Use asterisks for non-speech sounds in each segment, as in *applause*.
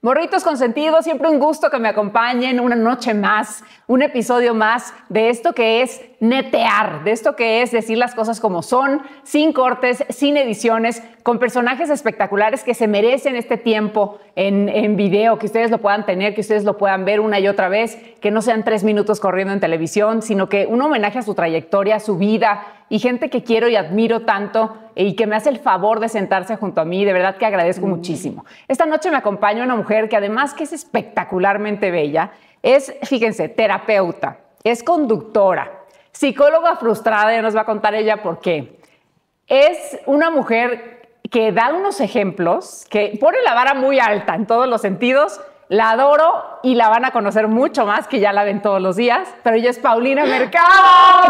Morritos consentidos, siempre un gusto que me acompañen una noche más, un episodio más de esto que es netear, de esto que es decir las cosas como son, sin cortes, sin ediciones, con personajes espectaculares que se merecen este tiempo en, en video, que ustedes lo puedan tener, que ustedes lo puedan ver una y otra vez, que no sean tres minutos corriendo en televisión, sino que un homenaje a su trayectoria, a su vida, y gente que quiero y admiro tanto eh, y que me hace el favor de sentarse junto a mí. De verdad que agradezco muchísimo. Esta noche me acompaña una mujer que además que es espectacularmente bella, es, fíjense, terapeuta, es conductora, psicóloga frustrada, y nos va a contar ella por qué. Es una mujer que da unos ejemplos, que pone la vara muy alta en todos los sentidos la adoro y la van a conocer mucho más, que ya la ven todos los días. Pero ella es Paulina Mercado.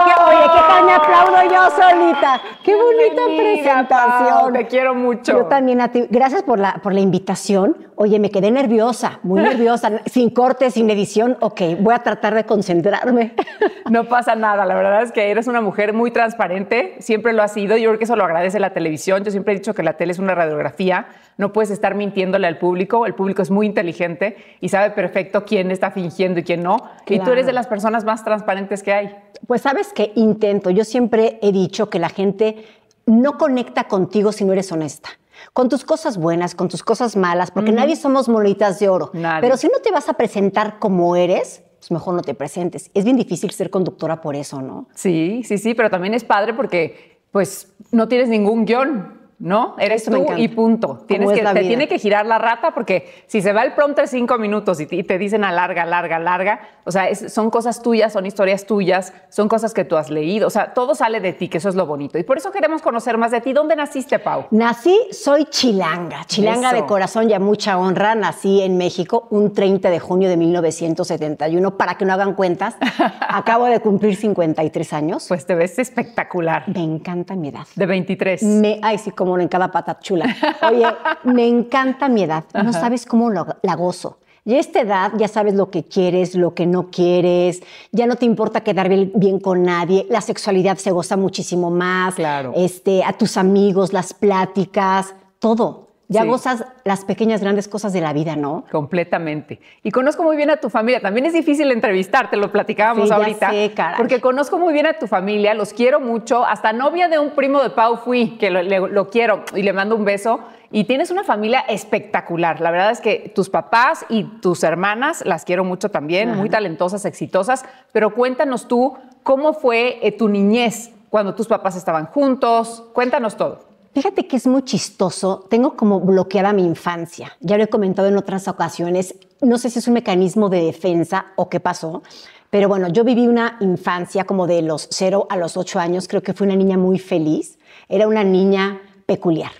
¿Qué, oye, qué caña. aplaudo yo solita. Qué bonita presentación. te quiero mucho. Yo también a ti. Gracias por la, por la invitación. Oye, me quedé nerviosa, muy *laughs* nerviosa. sin corte, sin edición. Ok, voy a tratar de concentrarme. *laughs* no pasa nada. La verdad es que eres una mujer muy transparente. Siempre lo has sido. Yo creo que eso lo agradece la televisión. Yo siempre he dicho que la tele es una radiografía. No puedes estar mintiéndole al público. El público es muy inteligente y sabe perfecto quién está fingiendo y quién no. Y tú eres de las personas más transparentes que hay. Pues sabes que intento, yo siempre he dicho que la gente no conecta contigo si no eres honesta con tus cosas buenas, con tus cosas malas, porque nadie somos molitas de oro. Pero si no te vas a presentar como eres, pues mejor no te presentes. Es bien difícil ser conductora por eso, ¿no? Sí, sí, sí, pero también es padre porque pues no tienes ningún guión. ¿no? Eres tú y punto. Tienes que, te tiene que girar la rata porque si se va el prompter cinco minutos y te, dicen alarga, larga, larga, o sea, son cosas tuyas, son historias tuyas, son cosas que tú has leído, o sea, todo sale de ti, que eso es lo bonito. Y por eso queremos conocer más de ti. ¿Dónde naciste, Pau? Nací, soy chilanga, chilanga de corazón y a mucha honra. Nací en México un 30 de junio de 1971, para que no hagan cuentas. *laughs* acabo de cumplir 53 años. Pues te ves espectacular. Me encanta mi edad. De 23. Me, ay, sí, como en cada pata chula. Oye, *laughs* me encanta mi edad, no sabes cómo la gozo. Y a esta edad ya sabes lo que quieres, lo que no quieres, ya no te importa quedar bien, bien con nadie, la sexualidad se goza muchísimo más, claro. este, a tus amigos, las pláticas, todo, ya gozas las pequeñas, grandes cosas de la vida, ¿no? Completamente. Y conozco muy bien a tu familia. También es difícil entrevistarte, lo platicábamos ahorita. Ya sé, porque conozco muy bien a tu familia, los quiero mucho. Hasta novia de un primo de Pau fui, que lo, quiero y le mando un beso. Y tienes una familia espectacular. La verdad es que tus papás y tus hermanas las quiero mucho también, muy talentosas, exitosas. Pero cuéntanos tú cómo fue eh, tu niñez cuando tus papás estaban juntos. Cuéntanos todo. Fíjate que es muy chistoso. Tengo como bloqueada mi infancia. Ya lo he comentado en otras ocasiones. No sé si es un mecanismo de defensa o qué pasó. Pero bueno, yo viví una infancia como de los 0 a los 8 años. Creo que fui una niña muy feliz. Era una niña peculiar.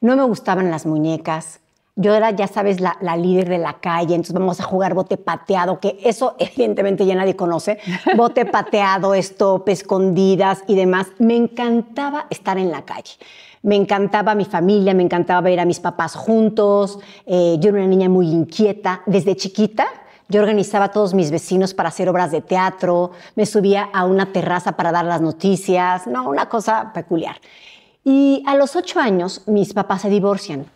No me gustaban las muñecas. Yo era, ya sabes, la, líder de la calle, entonces vamos a jugar bote pateado, que eso *laughs* evidentemente ya nadie conoce. Bote pateado, estope, escondidas y demás. Me encantaba estar en la calle. Me encantaba mi familia, me encantaba ver a mis papás juntos. Eh, yo era una niña muy inquieta. Desde chiquita yo organizaba a todos mis vecinos para hacer obras de teatro. Me subía a una terraza para dar las noticias. No, una cosa peculiar. Y a los ocho años mis papás se divorcian.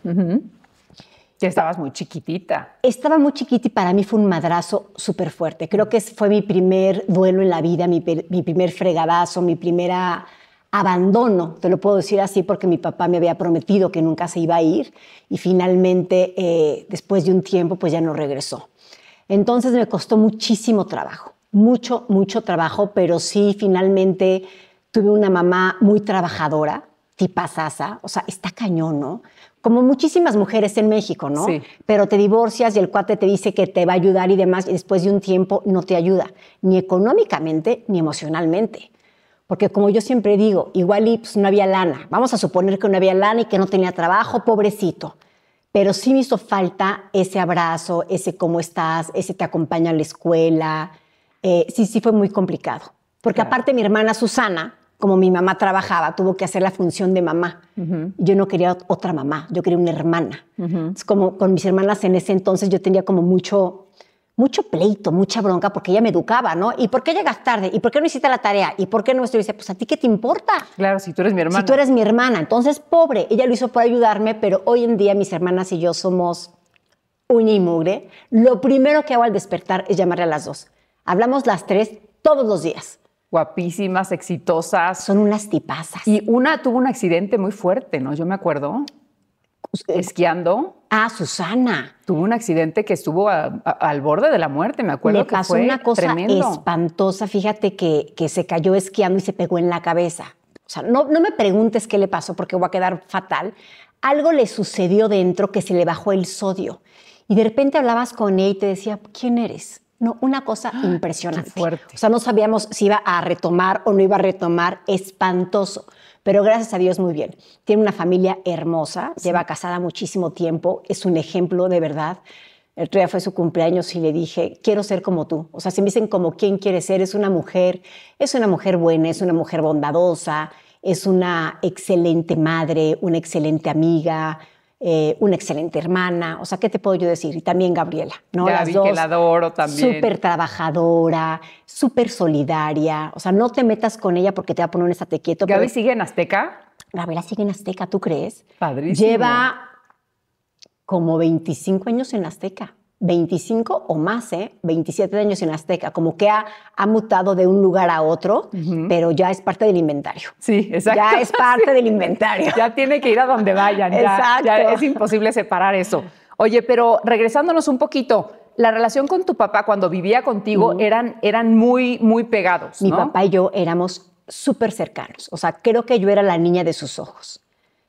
Ya estabas muy chiquitita. Estaba muy chiquita y para mí fue un madrazo súper fuerte. Creo que fue mi primer duelo en la vida, mi primer fregadazo, mi primera abandono, te lo puedo decir así porque mi papá me había prometido que nunca se iba a ir y finalmente eh, después de un tiempo pues ya no regresó. Entonces me costó muchísimo trabajo, mucho, mucho trabajo, pero sí finalmente tuve una mamá muy trabajadora, tipa sasa, o sea, está cañón, ¿no? Como muchísimas mujeres en México, ¿no? Sí. Pero te divorcias y el cuate te dice que te va a ayudar y demás, y después de un tiempo no te ayuda, ni económicamente ni emocionalmente. Porque como yo siempre digo, igual y pues, no había lana. Vamos a suponer que no había lana y que no tenía trabajo, pobrecito. Pero sí me hizo falta ese abrazo, ese cómo estás, ese te acompaña a la escuela. Eh, sí, sí fue muy complicado. Porque aparte mi hermana Susana, como mi mamá trabajaba, tuvo que hacer la función de mamá. Yo no quería otra mamá, yo quería una hermana. Es como con mis hermanas en ese entonces yo tenía como mucho mucho pleito, mucha bronca, porque ella me educaba, ¿no? ¿Y por qué llegas tarde? ¿Y por qué no hiciste la tarea? ¿Y por qué no estuviste? Pues a ti qué te importa. Claro, si tú eres mi hermana. Si tú eres mi hermana. Entonces, pobre, ella lo hizo por ayudarme, pero hoy en día mis hermanas y yo somos uña y mugre. Lo primero que hago al despertar es llamarle a las dos. Hablamos las tres todos los días. Guapísimas, exitosas. Son unas tipazas. Y una tuvo un accidente muy fuerte, ¿no? Yo me acuerdo. Eh, esquiando. Ah, Susana. Tuvo un accidente que estuvo al borde de la muerte, me acuerdo. que pasó una cosa espantosa, fíjate que, que se cayó esquiando y se pegó en la cabeza. O sea, no, no me preguntes qué le pasó porque va a quedar fatal. Algo le sucedió dentro que se le bajó el sodio. Y de repente hablabas con ella y te decía, ¿quién eres? No, una cosa ¡Ah! impresionante. fuerte. O sea, no sabíamos si iba a retomar o no iba a retomar. Espantoso pero gracias a Dios muy bien. Tiene una familia hermosa, lleva casada muchísimo tiempo, es un ejemplo de verdad. El otro día fue su cumpleaños y le dije, quiero ser como tú. O sea, si me dicen como quién quiere ser, es una mujer, es una mujer buena, es una mujer bondadosa, es una excelente madre, una excelente amiga, eh, una excelente hermana, o sea, ¿qué te puedo yo decir? Y también Gabriela, ¿no? Las dos, que la adoro también. Súper trabajadora, súper solidaria, o sea, no te metas con ella porque te va a poner un estate quieto. sigue en Azteca? Gabriela sigue en Azteca, ¿tú crees? Padrísimo. Lleva como 25 años en Azteca. 25 o más, ¿eh? 27 años en Azteca, como que ha, mutado de un lugar a otro, pero ya es parte del inventario. Sí, exacto. Ya es parte del inventario. Ya tiene que ir a donde vayan, exacto. es imposible separar eso. Oye, pero regresándonos un poquito, la relación con tu papá cuando vivía contigo eran, eran muy, muy pegados. Mi papá y yo éramos súper cercanos, o sea, creo que yo era la niña de sus ojos.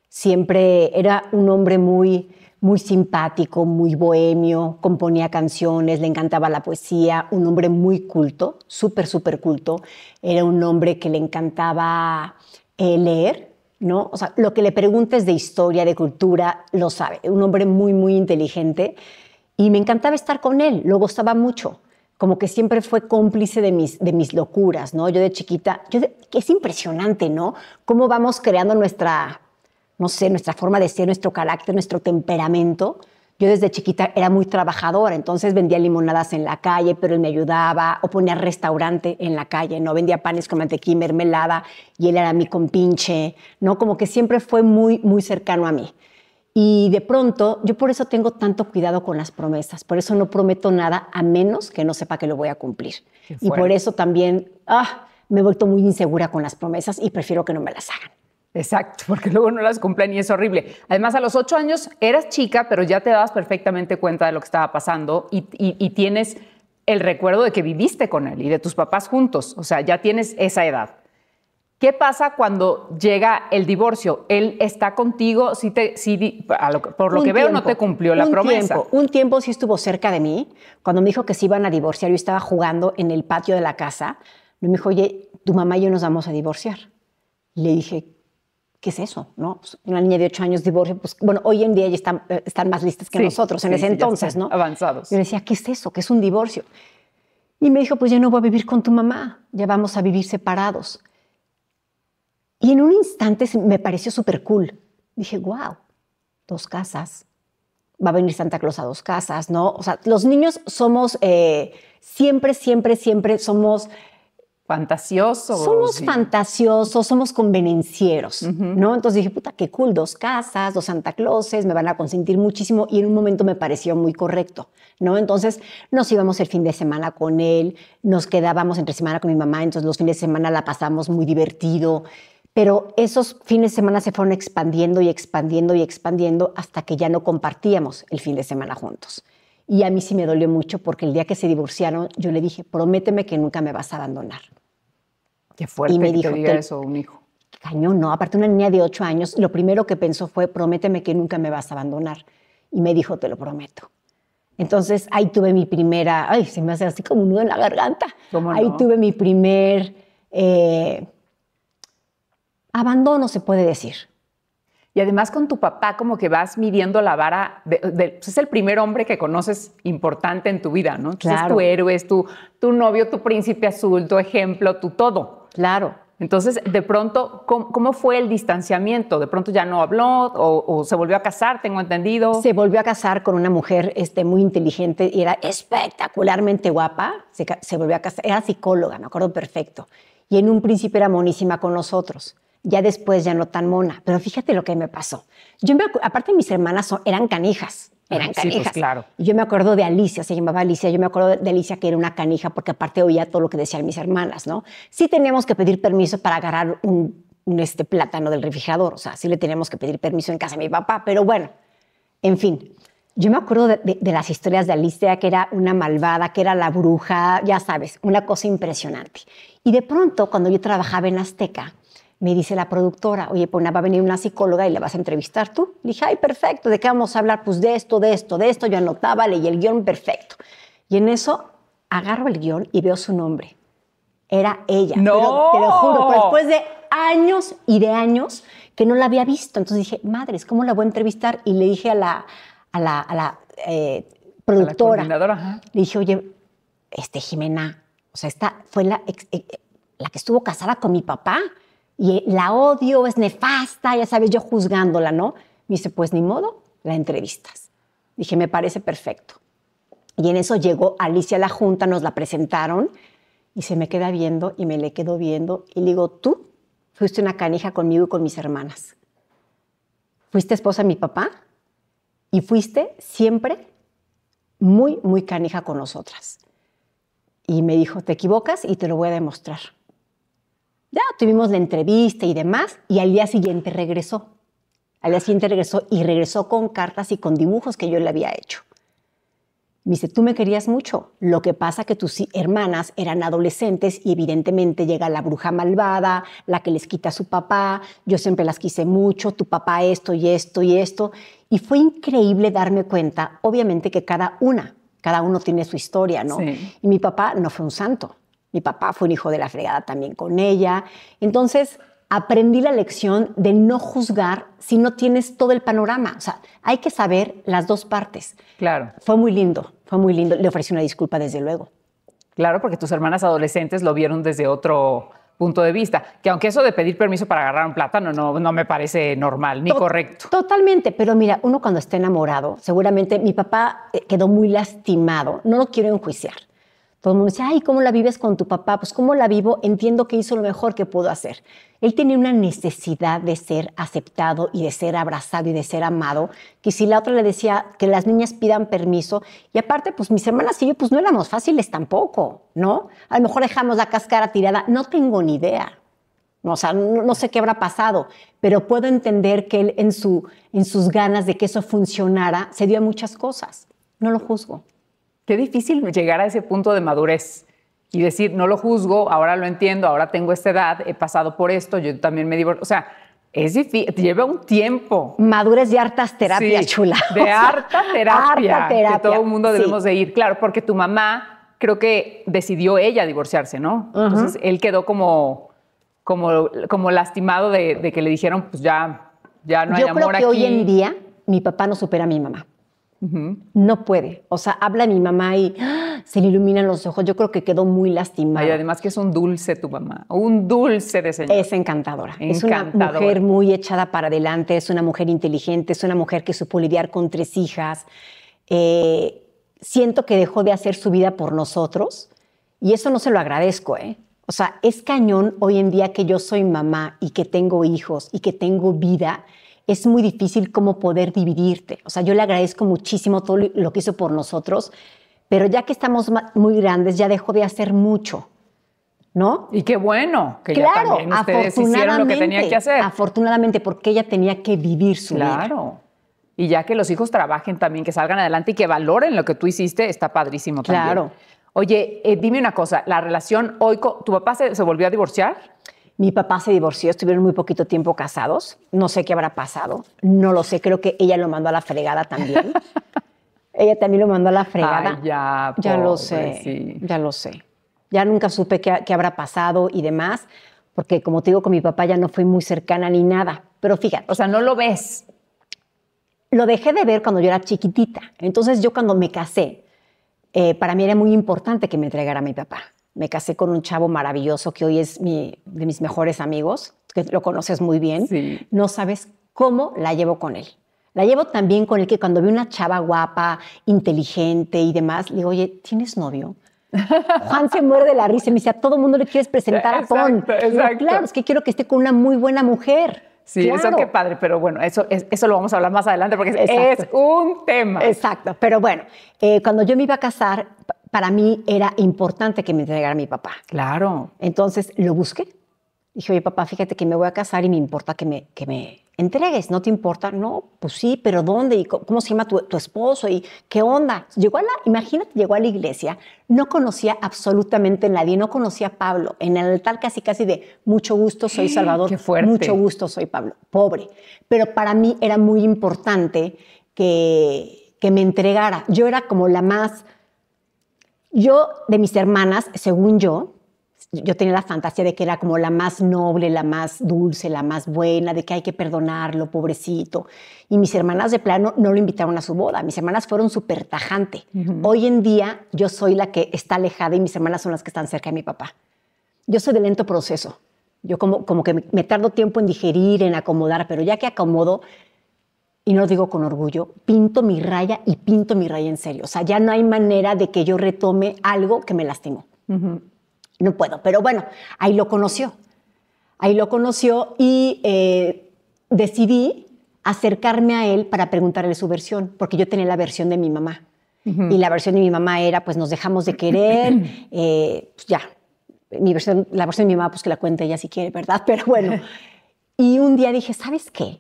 Siempre era un hombre muy muy simpático, muy bohemio, componía canciones, le encantaba la poesía, un hombre muy culto, súper, súper culto. Era un hombre que le encantaba eh, leer, ¿no? O sea, lo que le preguntes de historia, de cultura, lo sabe. Un hombre muy, muy inteligente. Y me encantaba estar con él, lo gustaba mucho. Como que siempre fue cómplice de mis, de mis locuras, ¿no? Yo de chiquita, yo es impresionante, ¿no? Cómo vamos creando nuestra no sé, nuestra forma de ser, nuestro carácter, nuestro temperamento. Yo desde chiquita era muy trabajadora, entonces vendía limonadas en la calle, pero él me ayudaba, o ponía restaurante en la calle, ¿no? Vendía panes con mantequilla y mermelada, y él era mi compinche, ¿no? Como que siempre fue muy, muy cercano a mí. Y de pronto, yo por eso tengo tanto cuidado con las promesas, por eso no prometo nada a menos que no sepa que lo voy a cumplir. Y por eso también, ah, me he vuelto muy insegura con las promesas y prefiero que no me las hagan. Exacto, *laughs* porque luego no las cumplen y es horrible. Además, a los ocho años eras chica, pero ya te dabas perfectamente cuenta de lo que estaba pasando y, tienes el recuerdo de que viviste con él y de tus papás juntos. O sea, ya tienes esa edad. ¿Qué pasa cuando llega el divorcio? Él está contigo, si te, si, por lo que veo no te cumplió la promesa. un tiempo sí estuvo cerca de mí. Cuando me dijo que se iban a divorciar, yo estaba jugando en el patio de la casa. me dijo, oye, tu mamá y yo nos vamos a divorciar. Le dije, ¿qué es eso? ¿No? Pues, una niña de ocho años divorcio, pues bueno, hoy en día ya están, eh, más listas que nosotros en ese entonces, ¿no? Avanzados. Yo decía, ¿qué es eso? ¿Qué es un divorcio? Y me dijo, pues ya no voy a vivir con tu mamá, ya vamos a vivir separados. Y en un instante me pareció súper cool. Dije, wow, dos casas. Va a venir Santa Claus a dos casas, ¿no? O sea, los niños somos, eh, siempre, siempre, siempre somos fantasiosos. Somos fantasiosos, somos convenencieros, ¿no? Entonces dije, puta, qué cool, dos casas, dos Santa Clauses, me van a consentir muchísimo y en un momento me pareció muy correcto, ¿no? Entonces nos íbamos el fin de semana con él, nos quedábamos entre semana con mi mamá, entonces los fines de semana la pasamos muy divertido, pero esos fines de semana se fueron expandiendo y expandiendo y expandiendo hasta que ya no compartíamos el fin de semana juntos. Y a mí sí me dolió mucho porque el día que se divorciaron, yo le dije, prométeme que nunca me vas a abandonar. Qué fuerte y me que dijo te diga eso un hijo. Cañón, no. Aparte, una niña de ocho años, lo primero que pensó fue, prométeme que nunca me vas a abandonar. Y me dijo, te lo prometo. Entonces, ahí tuve mi primera, ay, se me hace así como un nudo en la garganta. ahí tuve mi primer eh, abandono, se puede decir. Y además con tu papá como que vas midiendo la vara, de, pues es el primer hombre que conoces importante en tu vida, ¿no? claro. es tu héroe, es tu, novio, tu príncipe azul, tu ejemplo, tu todo. Claro. Entonces, de pronto, ¿cómo, fue el distanciamiento? ¿De pronto ya no habló o, se volvió a casar, tengo entendido? Se volvió a casar con una mujer este, muy inteligente y era espectacularmente guapa. Se, se volvió a casar, era psicóloga, me acuerdo perfecto. Y en un principio era monísima con nosotros ya después ya no tan mona. Pero fíjate lo que me pasó. Yo aparte mis hermanas eran canijas, ah, eran pues, canijas. Yo me acuerdo de Alicia, se llamaba Alicia, yo me acuerdo de Alicia que era una canija porque aparte oía todo lo que decían mis hermanas, ¿no? Sí teníamos que pedir permiso para agarrar un, este plátano del refrigerador, o sea, sí le teníamos que pedir permiso en casa a mi papá, pero bueno, en fin. Yo me acuerdo de, las historias de Alicia, que era una malvada, que era la bruja, ya sabes, una cosa impresionante. Y de pronto, cuando yo trabajaba en Azteca, me dice la productora, oye, pues va a venir una psicóloga y la vas a entrevistar tú. Le dije, ay, perfecto, ¿de qué vamos a hablar? Pues de esto, de esto, de esto. Yo anotaba, leí el guión, perfecto. Y en eso agarro el guión y veo su nombre. Era ella. No. Pero, te juro, después de años y de años que no la había visto. Entonces dije, madres, ¿cómo la voy a entrevistar? Y le dije a la, a la, a la eh, productora. le dije, oye, este, Jimena, o sea, esta fue la, eh, la que estuvo casada con mi papá y la odio, es nefasta, ya sabes, yo juzgándola, ¿no? Me dice, pues ni modo, la entrevistas. Dije, me parece perfecto. Y en eso llegó Alicia a la junta, nos la presentaron y se me queda viendo y me le quedó viendo y le digo, tú fuiste una canija conmigo y con mis hermanas. Fuiste esposa de mi papá y fuiste siempre muy, muy canija con nosotras. Y me dijo, te equivocas y te lo voy a demostrar. Ya tuvimos la entrevista y demás, y al día siguiente regresó. Al día siguiente regresó y regresó con cartas y con dibujos que yo le había hecho. Me dice, tú me querías mucho. Lo que pasa que tus hermanas eran adolescentes y evidentemente llega la bruja malvada, la que les quita a su papá. Yo siempre las quise mucho, tu papá esto y esto y esto. Y fue increíble darme cuenta, obviamente, que cada una, cada uno tiene su historia, ¿no? Y mi papá no fue un santo. Mi papá fue un hijo de la fregada también con ella. Entonces, aprendí la lección de no juzgar si no tienes todo el panorama. O sea, hay que saber las dos partes. Claro. Fue muy lindo, fue muy lindo. Le ofrecí una disculpa, desde luego. Claro, porque tus hermanas adolescentes lo vieron desde otro punto de vista, que aunque eso de pedir permiso para agarrar un plátano no, me parece normal ni correcto. Totalmente, pero mira, uno cuando está enamorado, seguramente mi papá eh, quedó muy lastimado, no lo quiero enjuiciar, todo el mundo dice, ay, ¿cómo la vives con tu papá? Pues cómo la vivo, entiendo que hizo lo mejor que pudo hacer. Él tenía una necesidad de ser aceptado y de ser abrazado y de ser amado, que si la otra le decía que las niñas pidan permiso, y aparte, pues mis hermanas y yo, pues no éramos fáciles tampoco, ¿no? A lo mejor dejamos la cáscara tirada, no tengo ni idea. O sea, no, sé qué habrá pasado, pero puedo entender que él en, en sus ganas de que eso funcionara, se dio a muchas cosas. No lo juzgo. Qué difícil llegar a ese punto de madurez y decir, no lo juzgo, ahora lo entiendo, ahora tengo esta edad, he pasado por esto, yo también me divorcio. O sea, es difícil, lleva un tiempo. Madurez de hartas terapias, chula. De *laughs* harta terapia, harta terapia. Que todo el mundo debemos de ir. Claro, porque tu mamá creo que decidió ella divorciarse, ¿no? Entonces él quedó como, como, como lastimado de, que le dijeron, pues ya, ya no hay amor aquí. Yo creo que hoy en día mi papá no supera a mi mamá. No puede. O sea, habla mi mamá y ¡ah! se le iluminan los ojos. Yo creo que quedó muy lastimada. Y además que es un dulce tu mamá, un dulce de señor. Es encantadora. Es una mujer muy echada para adelante, es una mujer inteligente, es una mujer que supo lidiar con tres hijas. Eh, siento que dejó de hacer su vida por nosotros y eso no se lo agradezco, ¿eh? O sea, es cañón hoy en día que yo soy mamá y que tengo hijos y que tengo vida es muy difícil como poder dividirte. O sea, yo le agradezco muchísimo todo lo que hizo por nosotros, pero ya que estamos muy grandes, ya dejó de hacer mucho. ¿No? Y qué bueno que ya también ustedes hicieron lo que tenía que hacer. Afortunadamente, porque ella tenía que vivir su vida. Claro. Y ya que los hijos trabajen también, que salgan adelante y que valoren lo que tú hiciste, está padrísimo también. Claro. Oye, eh, dime una cosa, la relación hoy, ¿tu papá se, se volvió a divorciar? Mi papá se divorció, estuvieron muy poquito tiempo casados. No sé qué habrá pasado. No lo sé, creo que ella lo mandó a la fregada también. *laughs* ella también lo mandó a la fregada. ya, ya lo sé, ya lo sé. Ya nunca supe qué, habrá pasado y demás, porque como te digo, con mi papá ya no fui muy cercana ni nada. Pero fíjate. O sea, no lo ves. Lo dejé de ver cuando yo era chiquitita. Entonces yo cuando me casé, eh, para mí era muy importante que me entregara a mi papá me casé con un chavo maravilloso que hoy es mi, de mis mejores amigos, que lo conoces muy bien. No sabes cómo la llevo con él. La llevo también con el que cuando veo una chava guapa, inteligente y demás, le digo, oye, ¿tienes novio? *laughs* Juan se muere de la risa y me dice, a todo mundo le quieres presentar a Pon. Exacto, exacto. Claro, es que quiero que esté con una muy buena mujer. Sí, eso qué padre, pero bueno, eso, eso lo vamos a hablar más adelante porque es un tema. Exacto, pero bueno, eh, cuando yo me iba a casar, para mí era importante que me entregara mi papá. Claro. Entonces lo busqué. Dije, oye, papá, fíjate que me voy a casar y me importa que me, que me entregues. ¿No te importa? No, pues sí, pero ¿dónde? ¿Y cómo, se llama tu, esposo? ¿Y qué onda? Llegó a la, imagínate, llegó a la iglesia, no conocía absolutamente nadie, no conocía a Pablo. En el altar casi, casi de mucho gusto soy *gasps* Salvador. Mucho gusto soy Pablo. Pobre. Pero para mí era muy importante que, que me entregara. Yo era como la más yo, de mis hermanas, según yo, yo tenía la fantasía de que era como la más noble, la más dulce, la más buena, de que hay que perdonarlo, pobrecito. Y mis hermanas de plano no lo invitaron a su boda. Mis hermanas fueron súper tajante. Hoy en día yo soy la que está alejada y mis hermanas son las que están cerca de mi papá. Yo soy de lento proceso. Yo como, como que me tardo tiempo en digerir, en acomodar, pero ya que acomodo, y no lo digo con orgullo, pinto mi raya y pinto mi raya en serio. O sea, ya no hay manera de que yo retome algo que me lastimó. No puedo, pero bueno, ahí lo conoció. Ahí lo conoció y eh, decidí acercarme a él para preguntarle su versión, porque yo tenía la versión de mi mamá. Y la versión de mi mamá era, pues nos dejamos de querer, *clears throat* eh, pues ya. Mi versión, la versión de mi mamá, pues que la cuente ella si quiere, ¿verdad? Pero bueno. *laughs* Y un día dije, ¿sabes qué?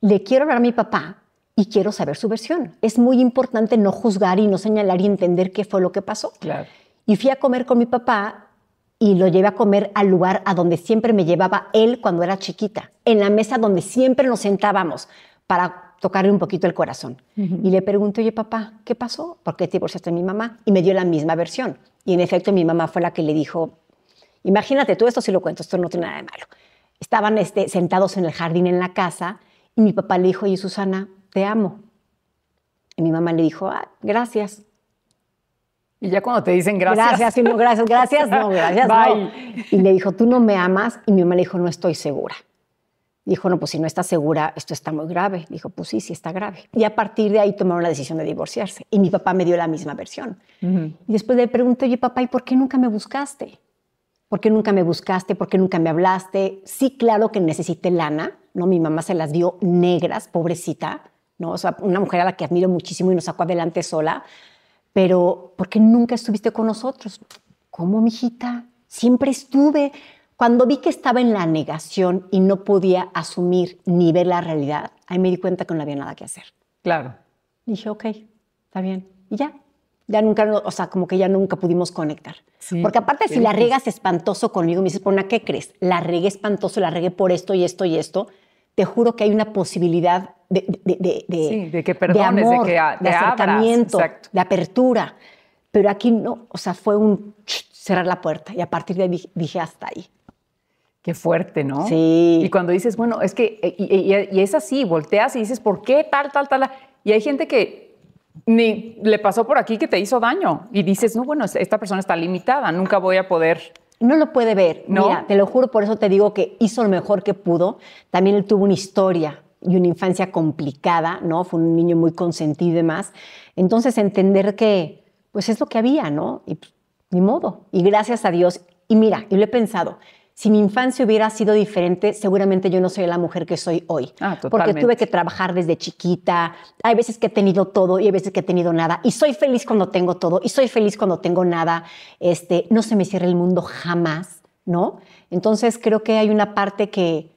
le quiero hablar a mi papá y quiero saber su versión. Es muy importante no juzgar y no señalar y entender qué fue lo que pasó. Claro. Y fui a comer con mi papá y lo llevé a comer al lugar a donde siempre me llevaba él cuando era chiquita, en la mesa donde siempre nos sentábamos para tocarle un poquito el corazón. Y le pregunté, oye papá, ¿qué pasó? ¿Por qué te divorciaste de mi mamá? Y me dio la misma versión. Y en efecto mi mamá fue la que le dijo, imagínate, tú esto si lo cuento, esto no tiene nada de malo. Estaban este, sentados en el jardín en la casa y mi papá le dijo, oye Susana, te amo. Y mi mamá le dijo, ah, gracias. Y ya cuando te dicen gracias. Gracias, gracias, gracias, no, gracias. No. Y le dijo, tú no me amas. Y mi mamá le dijo, no estoy segura. Dijo, no, pues si no estás segura, esto está muy grave. Dijo, pues sí, sí está grave. Y a partir de ahí tomaron la decisión de divorciarse. Y mi papá me dio la misma versión. Y después le pregunté, oye, papá, ¿y por qué nunca me buscaste? ¿Por qué nunca me buscaste? ¿Por qué nunca me hablaste? Sí, claro que necesité lana, ¿no? Mi mamá se las dio negras, pobrecita, ¿no? una mujer a la que admiro muchísimo y nos sacó adelante sola, pero ¿por qué nunca estuviste con nosotros? ¿Cómo, mijita? Siempre estuve. Cuando vi que estaba en la negación y no podía asumir ni ver la realidad, ahí me di cuenta que no había nada que hacer. Claro. dije, ok, está bien. Y ya, ya nunca, o sea, como que ya nunca pudimos conectar. Porque aparte, si la regas espantoso conmigo, me dices, ¿por qué crees? La regué espantoso, la regué por esto y esto y esto te juro que hay una posibilidad de, de, que perdones, de, que de acercamiento, de apertura. Pero aquí no, o sea, fue un cerrar la puerta y a partir de ahí dije, hasta ahí. Qué fuerte, ¿no? Sí. Y cuando dices, bueno, es que, eh, y, y, es así, volteas y dices, ¿por qué tal, tal, tal? Y hay gente que ni le pasó por aquí que te hizo daño y dices, no, bueno, esta persona está limitada, nunca voy a poder no lo puede ver. Mira, te lo juro, por eso te digo que hizo lo mejor que pudo. También él tuvo una historia y una infancia complicada, ¿no? Fue un niño muy consentido y demás. Entonces, entender que, pues es lo que había, ¿no? Y pues, ni modo. Y gracias a Dios. Y mira, yo lo he pensado, si mi infancia hubiera sido diferente, seguramente yo no soy la mujer que soy hoy. Ah, porque tuve que trabajar desde chiquita. Hay veces que he tenido todo y hay veces que he tenido nada. Y soy feliz cuando tengo todo y soy feliz cuando tengo nada. Este, no se me cierra el mundo jamás, ¿no? Entonces creo que hay una parte que,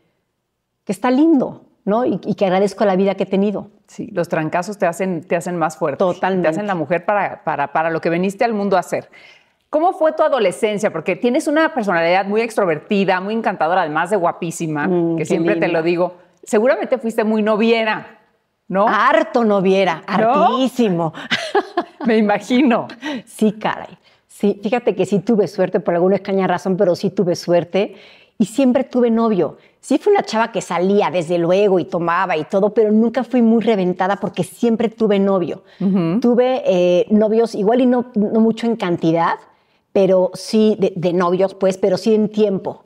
está lindo, ¿no? Y, que agradezco la vida que he tenido. Sí, los trancazos te hacen, te hacen más fuerte. Totalmente. Te hacen la mujer para, para, lo que veniste al mundo a hacer. ¿Cómo fue tu adolescencia? Porque tienes una personalidad muy extrovertida, muy encantadora, además de guapísima, mm, que siempre te lo digo. Seguramente fuiste muy noviera, ¿no? Harto noviera, hartísimo. *laughs* Me imagino. Sí, caray. Sí, fíjate que sí tuve suerte, por alguna extraña razón, pero sí tuve suerte. Y siempre tuve novio. Sí fue una chava que salía, desde luego, y tomaba y todo, pero nunca fui muy reventada porque siempre tuve novio. Tuve eh, novios igual y no, no mucho en cantidad, pero sí, de, novios, pues, pero sí en tiempo.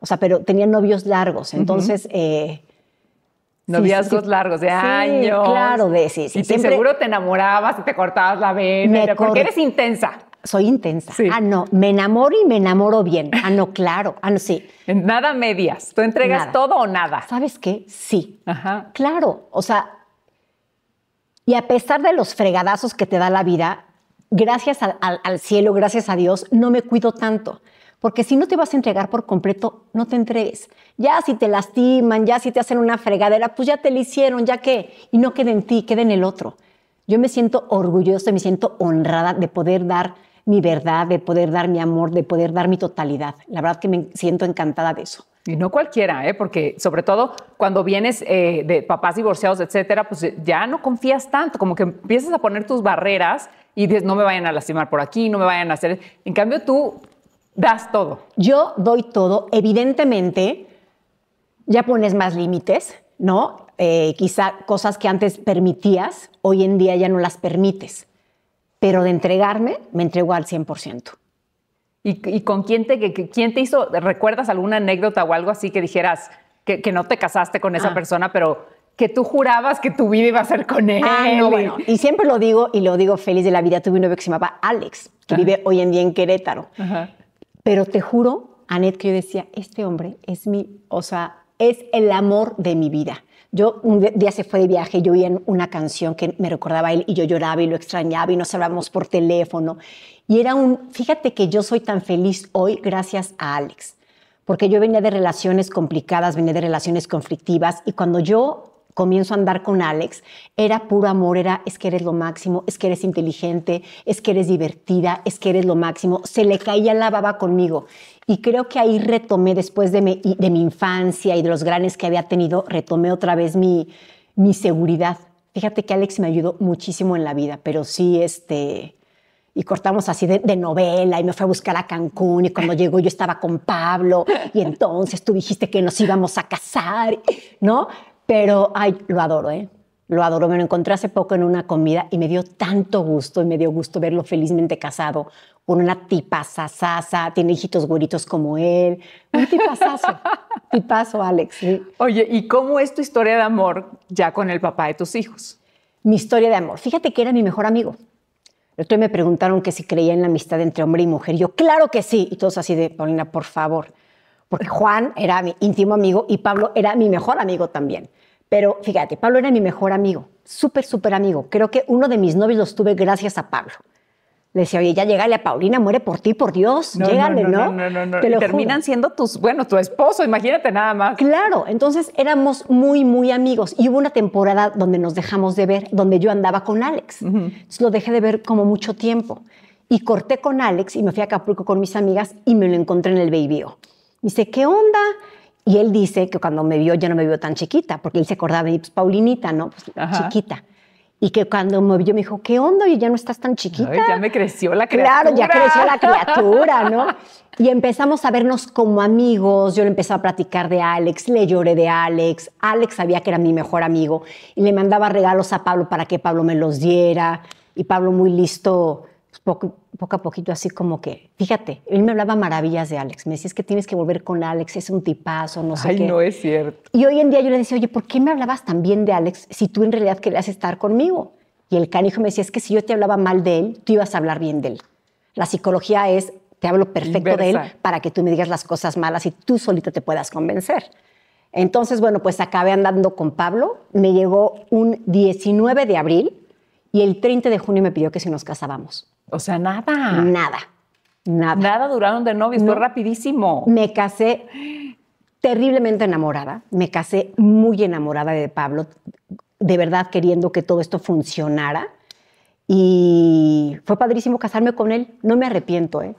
O sea, pero tenían novios largos. Entonces. Eh, Noviazgos largos, de años. Claro, de sí. sí y seguro te enamorabas y te cortabas la vena. porque eres intensa. Soy intensa. Ah, no, me enamoro y me enamoro bien. Ah, no, claro. Ah, no, sí. Nada medias. ¿Tú entregas todo o nada? ¿Sabes qué? Sí. Ajá. Claro. O sea, y a pesar de los fregadazos que te da la vida, gracias al cielo, gracias a Dios, no me cuido tanto. Porque si no te vas a entregar por completo, no te entregues. Ya si te lastiman, ya si te hacen una fregadera, pues ya te lo hicieron, ya qué? y no quede en ti, quede en el otro. Yo me siento orgullosa, me siento honrada de poder dar mi verdad, de poder dar mi amor, de poder dar mi totalidad. La verdad que me siento encantada de eso. Y no cualquiera, ¿eh? porque sobre todo cuando vienes eh, de papás divorciados, etcétera, pues eh, ya no confías tanto, como que empiezas a poner tus barreras y dices, no me vayan a lastimar por aquí, no me vayan a hacer. En cambio, tú das todo. Yo doy todo. Evidentemente, ya pones más límites, ¿no? quizá cosas que antes permitías, hoy en día ya no las permites. Pero de entregarme, me entrego al 100%. ¿Y, con quién te, quién te hizo? ¿Recuerdas alguna anécdota o algo así que dijeras que, no te casaste con esa ah. persona, pero que tú jurabas que tu vida iba a ser con ah, él. Y siempre lo digo, y lo digo feliz de la vida, tuve un novio que se llamaba Alex, que vive hoy en día en Querétaro. Pero te juro, Anet, que yo decía, este hombre es mi, o sea, es el amor de mi vida. Yo un día se fue de viaje, yo oía una canción que me recordaba a él y yo lloraba y lo extrañaba y nos hablábamos por teléfono. Y era un, fíjate que yo soy tan feliz hoy gracias a Alex, porque yo venía de relaciones complicadas, venía de relaciones conflictivas y cuando yo comienzo a andar con Alex, era puro amor, era es que eres lo máximo, es que eres inteligente, es que eres divertida, es que eres lo máximo, se le caía la baba conmigo. Y creo que ahí retomé, después de mi, infancia y de los grandes que había tenido, retomé otra vez mi, seguridad. Fíjate que Alex me ayudó muchísimo en la vida, pero sí, este, y cortamos así de, de, novela y me fue a buscar a Cancún y cuando llegó yo estaba con Pablo y entonces tú dijiste que nos íbamos a casar, ¿no? Pero, ay, lo adoro, ¿eh? Lo adoro. Me lo encontré hace poco en una comida y me dio tanto gusto y me dio gusto verlo felizmente casado con una tipazazaza. Tiene hijitos güeritos como él. Un tipazazo. *laughs* tipazo, Alex. Oye, ¿y cómo es tu historia de amor ya con el papá de tus hijos? Mi historia de amor. Fíjate que era mi mejor amigo. El otro día me preguntaron que si creía en la amistad entre hombre y mujer. Yo, claro que sí. Y todos así de, Paulina, por favor porque Juan era mi íntimo amigo y Pablo era mi mejor amigo también. Pero fíjate, Pablo era mi mejor amigo, súper, súper amigo. Creo que uno de mis novios lo tuve gracias a Pablo. Le decía, oye, ya llegale a Paulina, muere por ti, por Dios, no, ¿no? No, no, no, no. Y terminan siendo tus, bueno, tu esposo, imagínate nada más. Claro, entonces éramos muy, muy amigos. Y hubo una temporada donde nos dejamos de ver, donde yo andaba con Alex. Entonces lo dejé de ver como mucho tiempo. Y corté con Alex y me fui a Acapulco con mis amigas y me lo encontré en el Baby -o. Me dice, ¿qué onda? Y él dice que cuando me vio ya no me vio tan chiquita, porque él se acordaba de pues, Paulinita, ¿no? Pues, chiquita. Y que cuando me vio me dijo, ¿qué onda? Y ya no estás tan chiquita. ya me creció la criatura. Claro, ya creció la *laughs* criatura, ¿no? Y empezamos a vernos como amigos. Yo le empecé a platicar de Alex, le lloré de Alex. Alex sabía que era mi mejor amigo y le mandaba regalos a Pablo para que Pablo me los diera. Y Pablo muy listo poco, a poquito así como que, fíjate, él me hablaba maravillas de Alex, me decía, es que tienes que volver con Alex, es un tipazo, no sé qué. Ay, no es cierto. Y hoy en día yo le decía, oye, ¿por qué me hablabas tan bien de Alex si tú en realidad querías estar conmigo? Y el canijo me decía, es que si yo te hablaba mal de él, tú ibas a hablar bien de él. La psicología es, te hablo perfecto de él para que tú me digas las cosas malas y tú solita te puedas convencer. Entonces, bueno, pues acabé andando con Pablo. Me llegó un 19 de abril y el 30 de junio me pidió que si nos casábamos. O sea, nada. Nada. Nada. Nada duraron de novios, no. fue rapidísimo. Me casé terriblemente enamorada, me casé muy enamorada de Pablo, de verdad queriendo que todo esto funcionara. Y fue padrísimo casarme con él, no me arrepiento, ¿eh?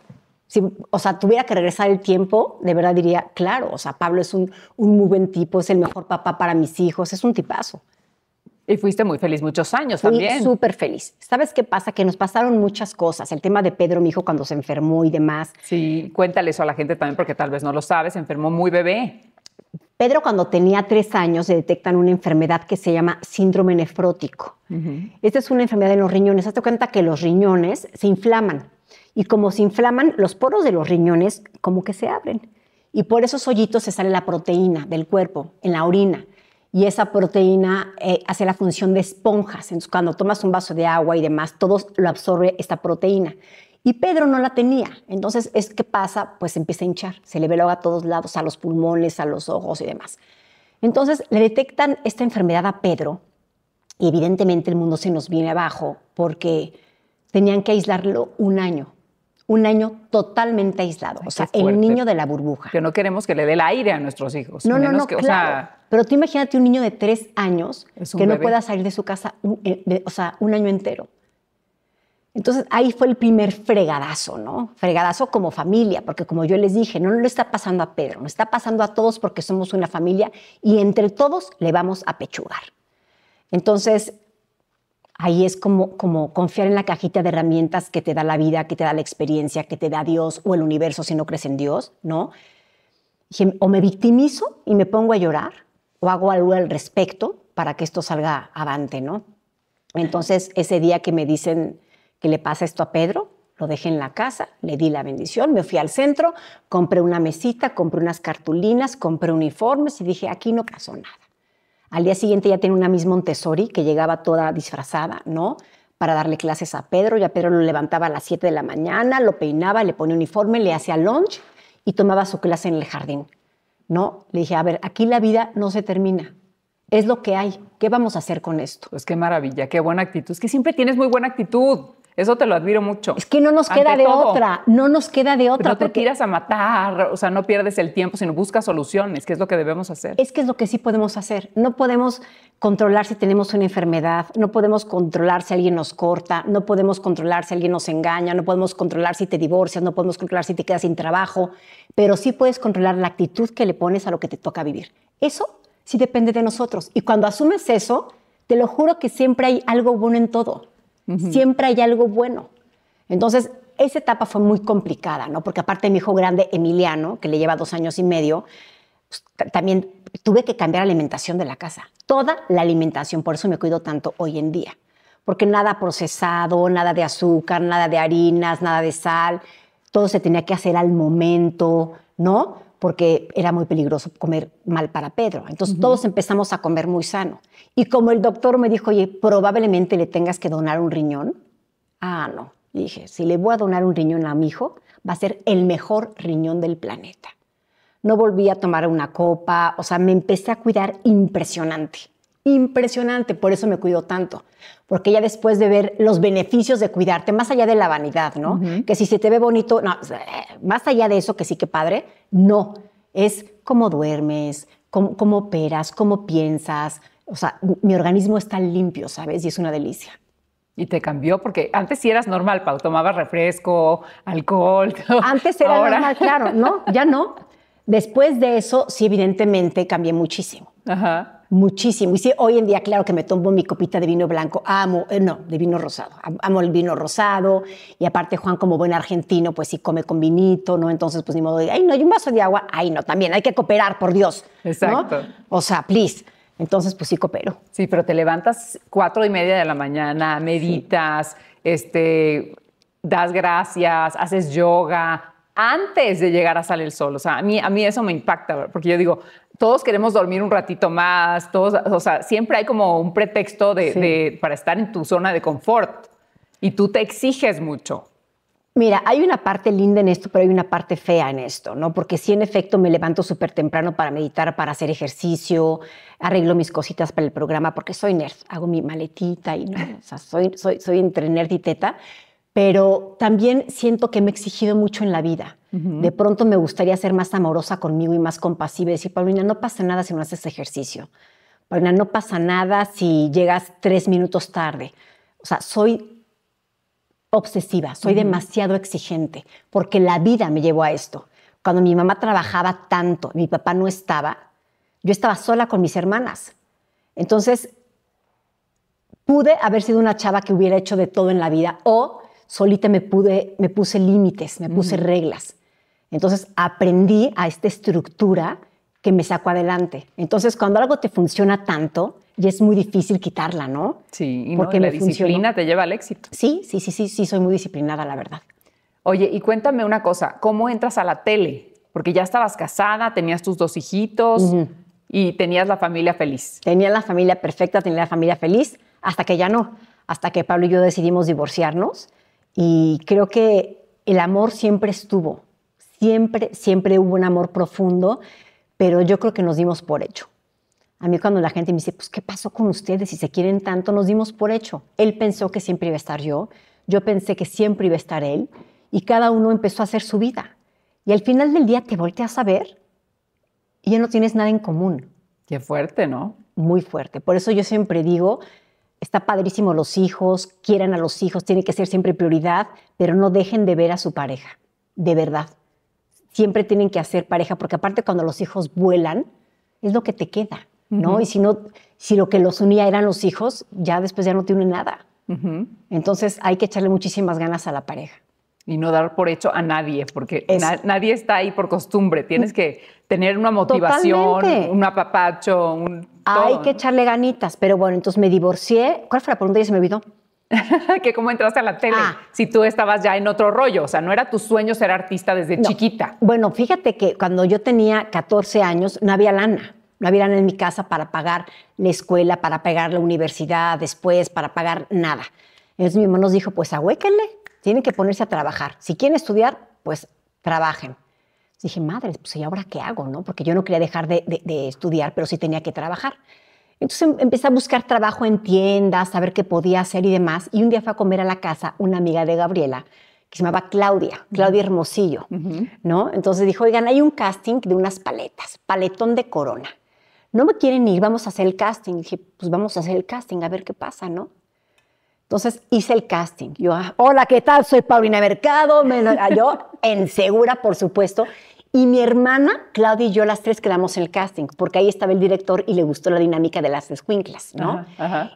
Si, o sea, tuviera que regresar el tiempo, de verdad diría, claro, o sea, Pablo es un muy buen tipo, es el mejor papá para mis hijos, es un tipazo. Y fuiste muy feliz muchos años también. también. Súper feliz. ¿Sabes qué pasa? Que nos pasaron muchas cosas. El tema de Pedro, mi hijo, cuando se enfermó y demás. Sí, cuéntale eso a la gente también, porque tal vez no lo sabes. Se enfermó muy bebé. Pedro, cuando tenía tres años, se detectan una enfermedad que se llama síndrome nefrótico. Esta es una enfermedad en los riñones. Hazte cuenta que los riñones se inflaman. Y como se inflaman, los poros de los riñones como que se abren. Y por esos hoyitos se sale la proteína del cuerpo en la orina y esa proteína eh, hace la función de esponjas. cuando tomas un vaso de agua y demás, todo lo absorbe esta proteína. Y Pedro no la tenía. Entonces, es que pasa, pues empieza a hinchar, se le ve a todos lados, a los pulmones, a los ojos y demás. Entonces, le detectan esta enfermedad a Pedro y evidentemente el mundo se nos viene abajo porque tenían que aislarlo un año un año totalmente aislado, o sea, el niño de la burbuja. Que no queremos que le dé el aire a nuestros hijos. No, no, no, que, claro. o sea, pero tú imagínate un niño de tres años que no pueda salir de su casa, un, eh, o sea, un año entero. Entonces ahí fue el primer fregadazo, ¿no? Fregadazo como familia, porque como yo les dije, no, lo está pasando a Pedro, no está pasando a todos porque somos una familia y entre todos le vamos a pechugar. Entonces ahí es como, como confiar en la cajita de herramientas que te da la vida, que te da la experiencia, que te da Dios o el universo si no crees en Dios, ¿no? o me victimizo y me pongo a llorar o hago algo al respecto para que esto salga avante, ¿no? Entonces, ese día que me dicen que le pasa esto a Pedro, lo dejé en la casa, le di la bendición, me fui al centro, compré una mesita, compré unas cartulinas, compré uniformes y dije, aquí no pasó nada. Al día siguiente ya tenía una misma Montessori que llegaba toda disfrazada, ¿no? Para darle clases a Pedro, ya Pedro lo levantaba a las 7 de la mañana, lo peinaba, le ponía uniforme, le hacía lunch y tomaba su clase en el jardín. ¿no? Le dije, a ver, aquí la vida no se termina. Es lo que hay. ¿Qué vamos a hacer con esto? Pues qué maravilla, qué buena actitud. Es que siempre tienes muy buena actitud. Eso te lo admiro mucho. Es que no nos queda de otra, no nos queda de otra. no te tiras a matar, o sea, no pierdes el tiempo, sino buscas soluciones, que es lo que debemos hacer. Es que es lo que sí podemos hacer. No podemos controlar si tenemos una enfermedad, no podemos controlar si alguien nos corta, no podemos controlar si alguien nos engaña, no podemos controlar si te divorcias, no podemos controlar si te quedas sin trabajo, pero sí puedes controlar la actitud que le pones a lo que te toca vivir. Eso sí depende de nosotros. Y cuando asumes eso, te lo juro que siempre hay algo bueno en todo siempre hay algo bueno. Entonces, esa etapa fue muy complicada, ¿no? Porque aparte de mi hijo grande, Emiliano, que le lleva dos años y medio, pues, también tuve que cambiar la alimentación de la casa. Toda la alimentación, por eso me cuido tanto hoy en día. Porque nada procesado, nada de azúcar, nada de harinas, nada de sal. Todo se tenía que hacer al momento, ¿no? porque era muy peligroso comer mal para Pedro. Entonces todos empezamos a comer muy sano. Y como el doctor me dijo, oye, probablemente le tengas que donar un riñón. Ah, no. dije, si le voy a donar un riñón a mi hijo, va a ser el mejor riñón del planeta. No volví a tomar una copa, o sea, me empecé a cuidar impresionante impresionante, por eso me cuido tanto. Porque ya después de ver los beneficios de cuidarte, más allá de la vanidad, ¿no? Que si se te ve bonito, no, más allá de eso, que sí que padre, no. Es cómo duermes, cómo, operas, cómo piensas. O sea, mi organismo está limpio, ¿sabes? Y es una delicia. Y te cambió porque antes sí eras normal, Pau, tomabas refresco, alcohol. *laughs* Antes era normal, claro, ¿no? Ya no. *laughs* Después de eso, sí, evidentemente cambié muchísimo. Ajá muchísimo. Y sí, hoy en día, claro que me tomo mi copita de vino blanco, amo, eh, no, de vino rosado, amo el vino rosado. Y aparte, Juan, como buen argentino, pues sí come con vinito, ¿no? Entonces, pues ni modo de, ay, no, hay un vaso de agua, ay, no, también hay que cooperar, por Dios. Exacto. O sea, please. Entonces, pues sí coopero. Sí, pero te levantas cuatro y media de la mañana, meditas, este, das gracias, haces yoga, antes de llegar a salir el sol. O sea, a mí, a mí eso me impacta, porque yo digo, todos queremos dormir un ratito más, todos, o sea, siempre hay como un pretexto de, para estar en tu zona de confort y tú te exiges mucho. Mira, hay una parte linda en esto, pero hay una parte fea en esto, ¿no? Porque si en efecto me levanto súper temprano para meditar, para hacer ejercicio, arreglo mis cositas para el programa, porque soy nerd, hago mi maletita y no, o sea, soy, soy, soy entre nerd y teta pero también siento que me he exigido mucho en la vida. De pronto me gustaría ser más amorosa conmigo y más compasiva y decir, Paulina, no pasa nada si no haces ejercicio. Paulina, no pasa nada si llegas tres minutos tarde. O sea, soy obsesiva, soy demasiado exigente, porque la vida me llevó a esto. Cuando mi mamá trabajaba tanto, mi papá no estaba, yo estaba sola con mis hermanas. Entonces, pude haber sido una chava que hubiera hecho de todo en la vida o solita me, pude, me puse límites, me puse reglas. Entonces aprendí a esta estructura que me sacó adelante. Entonces cuando algo te funciona tanto, ya es muy difícil quitarla, ¿no? Sí, porque la disciplina te lleva al éxito. Sí, sí, sí, sí, sí, soy muy disciplinada, la verdad. Oye, y cuéntame una cosa, ¿cómo entras a la tele? Porque ya estabas casada, tenías tus dos hijitos y tenías la familia feliz. Tenía la familia perfecta, tenía la familia feliz, hasta que ya no, hasta que Pablo y yo decidimos divorciarnos y creo que el amor siempre estuvo, siempre, siempre hubo un amor profundo, pero yo creo que nos dimos por hecho. A mí cuando la gente me dice, pues, ¿qué pasó con ustedes? Si se quieren tanto, nos dimos por hecho. Él pensó que siempre iba a estar yo, yo pensé que siempre iba a estar él, y cada uno empezó a hacer su vida. Y al final del día te volteas a ver y ya no tienes nada en común. Qué fuerte, ¿no? Muy fuerte. Por eso yo siempre digo, está padrísimo los hijos, quieran a los hijos, tiene que ser siempre prioridad, pero no dejen de ver a su pareja, de verdad. Siempre tienen que hacer pareja, porque aparte cuando los hijos vuelan, es lo que te queda, ¿no? Y si no, si lo que los unía eran los hijos, ya después ya no te nada. Entonces hay que echarle muchísimas ganas a la pareja. Y no dar por hecho a nadie, porque nadie está ahí por costumbre. Tienes mm. que tener una motivación, un apapacho, un hay que echarle ganitas, pero bueno, entonces me divorcié. ¿Cuál fue la pregunta? ¿Y se me olvidó. *laughs* que cómo entraste a la tele, ah. si tú estabas ya en otro rollo, o sea, no era tu sueño ser artista desde chiquita. Bueno, fíjate que cuando yo tenía 14 años no había lana, no había lana en mi casa para pagar la escuela, para pagar la universidad después, para pagar nada. Entonces mi mamá nos dijo, pues ahuéquenle, tienen que ponerse a trabajar. Si quieren estudiar, pues trabajen. Dije, madre, pues ¿y ahora qué hago? ¿no? Porque yo no quería dejar de, de, estudiar, pero sí tenía que trabajar. Entonces em, empecé a buscar trabajo en tiendas, a ver qué podía hacer y demás. Y un día fue a comer a la casa una amiga de Gabriela que se llamaba Claudia, Claudia Hermosillo, ¿no? Entonces dijo, oigan, hay un casting de unas paletas, paletón de corona. No me quieren ir, vamos a hacer el casting. dije, pues vamos a hacer el casting, a ver qué pasa, ¿no? Entonces hice el casting. Yo, ah, hola, ¿qué tal? Soy Paulina Mercado. Ah, yo, en segura, por supuesto. Y mi hermana, Claudia y yo, las tres quedamos en el casting, porque ahí estaba el director y le gustó la dinámica de las escuinclas, ¿no?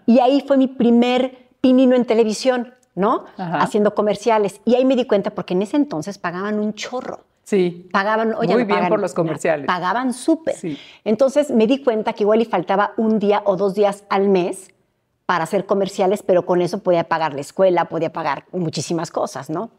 Y ahí fue mi primer pinino en televisión, ¿no? Haciendo comerciales. Y ahí me di cuenta, porque en ese entonces pagaban un chorro. Sí. Pagaban, oye, muy bien por los comerciales. pagaban súper. Entonces me di cuenta que igual y faltaba un día o dos días al mes para hacer comerciales, pero con eso podía pagar la escuela, podía pagar muchísimas cosas, ¿no?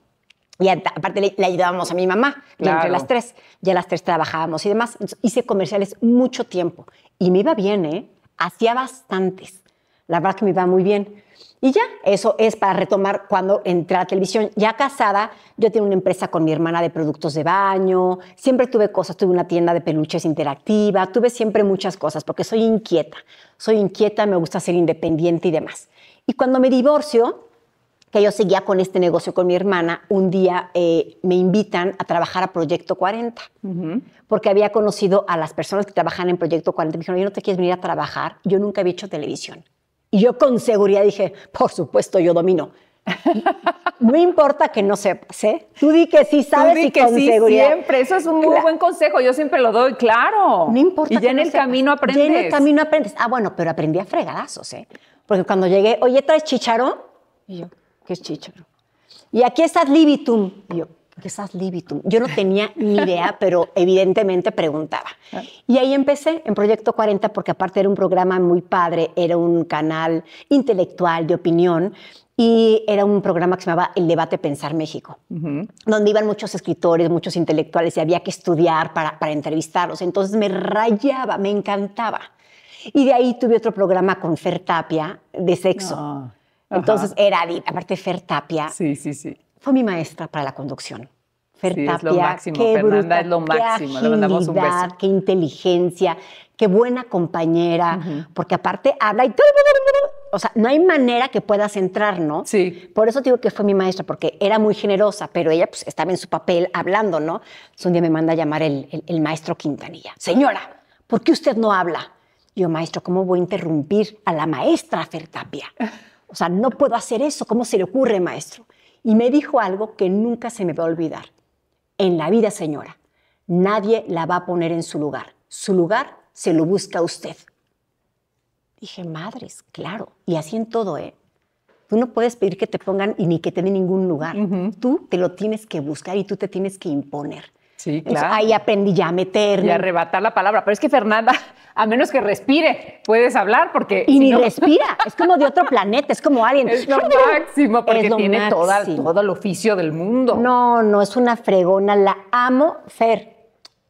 Y aparte le, ayudábamos a mi mamá, entre las tres. Ya las tres trabajábamos y demás. hice comerciales mucho tiempo. Y me iba bien, ¿eh? Hacía bastantes. La verdad que me iba muy bien. Y ya, eso es para retomar cuando entré a la televisión. Ya casada, yo tenía una empresa con mi hermana de productos de baño, siempre tuve cosas, tuve una tienda de peluches interactiva, tuve siempre muchas cosas, porque soy inquieta, soy inquieta, me gusta ser independiente y demás. Y cuando me divorcio, que yo seguía con este negocio con mi hermana, un día eh, me invitan a trabajar a Proyecto 40, porque había conocido a las personas que trabajan en Proyecto 40. Me dijeron, ¿yo no te quieres venir a trabajar? Yo nunca había hecho televisión. Y yo con seguridad dije, por supuesto, yo domino. No importa que no sepas, ¿eh? Tú di que sí sabes y que con sí, siempre. Eso es un muy buen consejo. Yo siempre lo doy, claro. No importa. Y ya en el camino aprendes. Ya en el camino aprendes. Ah, bueno, pero aprendí a fregadazos, ¿eh? Porque cuando llegué, oye, ¿traes chicharón? Y yo, ¿Qué es chícharo. Y aquí estás libitum. yo, ¿qué estás libitum? Yo no tenía ni idea, *laughs* pero evidentemente preguntaba. Ah. Y ahí empecé en Proyecto 40, porque aparte era un programa muy padre, era un canal intelectual de opinión. Y era un programa que se llamaba El Debate Pensar México, donde iban muchos escritores, muchos intelectuales y había que estudiar para, entrevistarlos. Entonces me rayaba, me encantaba. Y de ahí tuve otro programa con Fer Tapia de sexo. Ah. Entonces era, aparte Fer Tapia. Sí, sí, sí. Fue mi maestra para la conducción. Fer lo máximo. Qué Fernanda es lo máximo. Qué agilidad, un qué inteligencia, qué buena compañera, porque aparte habla y... O sea, no hay manera que puedas entrar, ¿no? Sí. Por eso digo que fue mi maestra, porque era muy generosa, pero ella pues, estaba en su papel hablando, ¿no? Entonces un día me manda a llamar el, el maestro Quintanilla. Señora, ¿por qué usted no habla? Yo, maestro, ¿cómo voy a interrumpir a la maestra Fertapia? *laughs* O sea, no puedo hacer eso, ¿cómo se le ocurre, maestro? Y me dijo algo que nunca se me va a olvidar. En la vida, señora, nadie la va a poner en su lugar. Su lugar se lo busca usted. Dije, madres, claro. Y así en todo, ¿eh? Tú no puedes pedir que te pongan y ni que te den ningún lugar. Tú te lo tienes que buscar y tú te tienes que imponer. Sí, claro. ahí aprendí ya a meter. Y arrebatar la palabra. Pero es que Fernanda, a menos que respire, puedes hablar porque... Y ni *laughs* respira, es como de otro planeta, es como alguien. Es lo máximo porque tiene todo el oficio del mundo. No, no, es una fregona, la amo, Fer.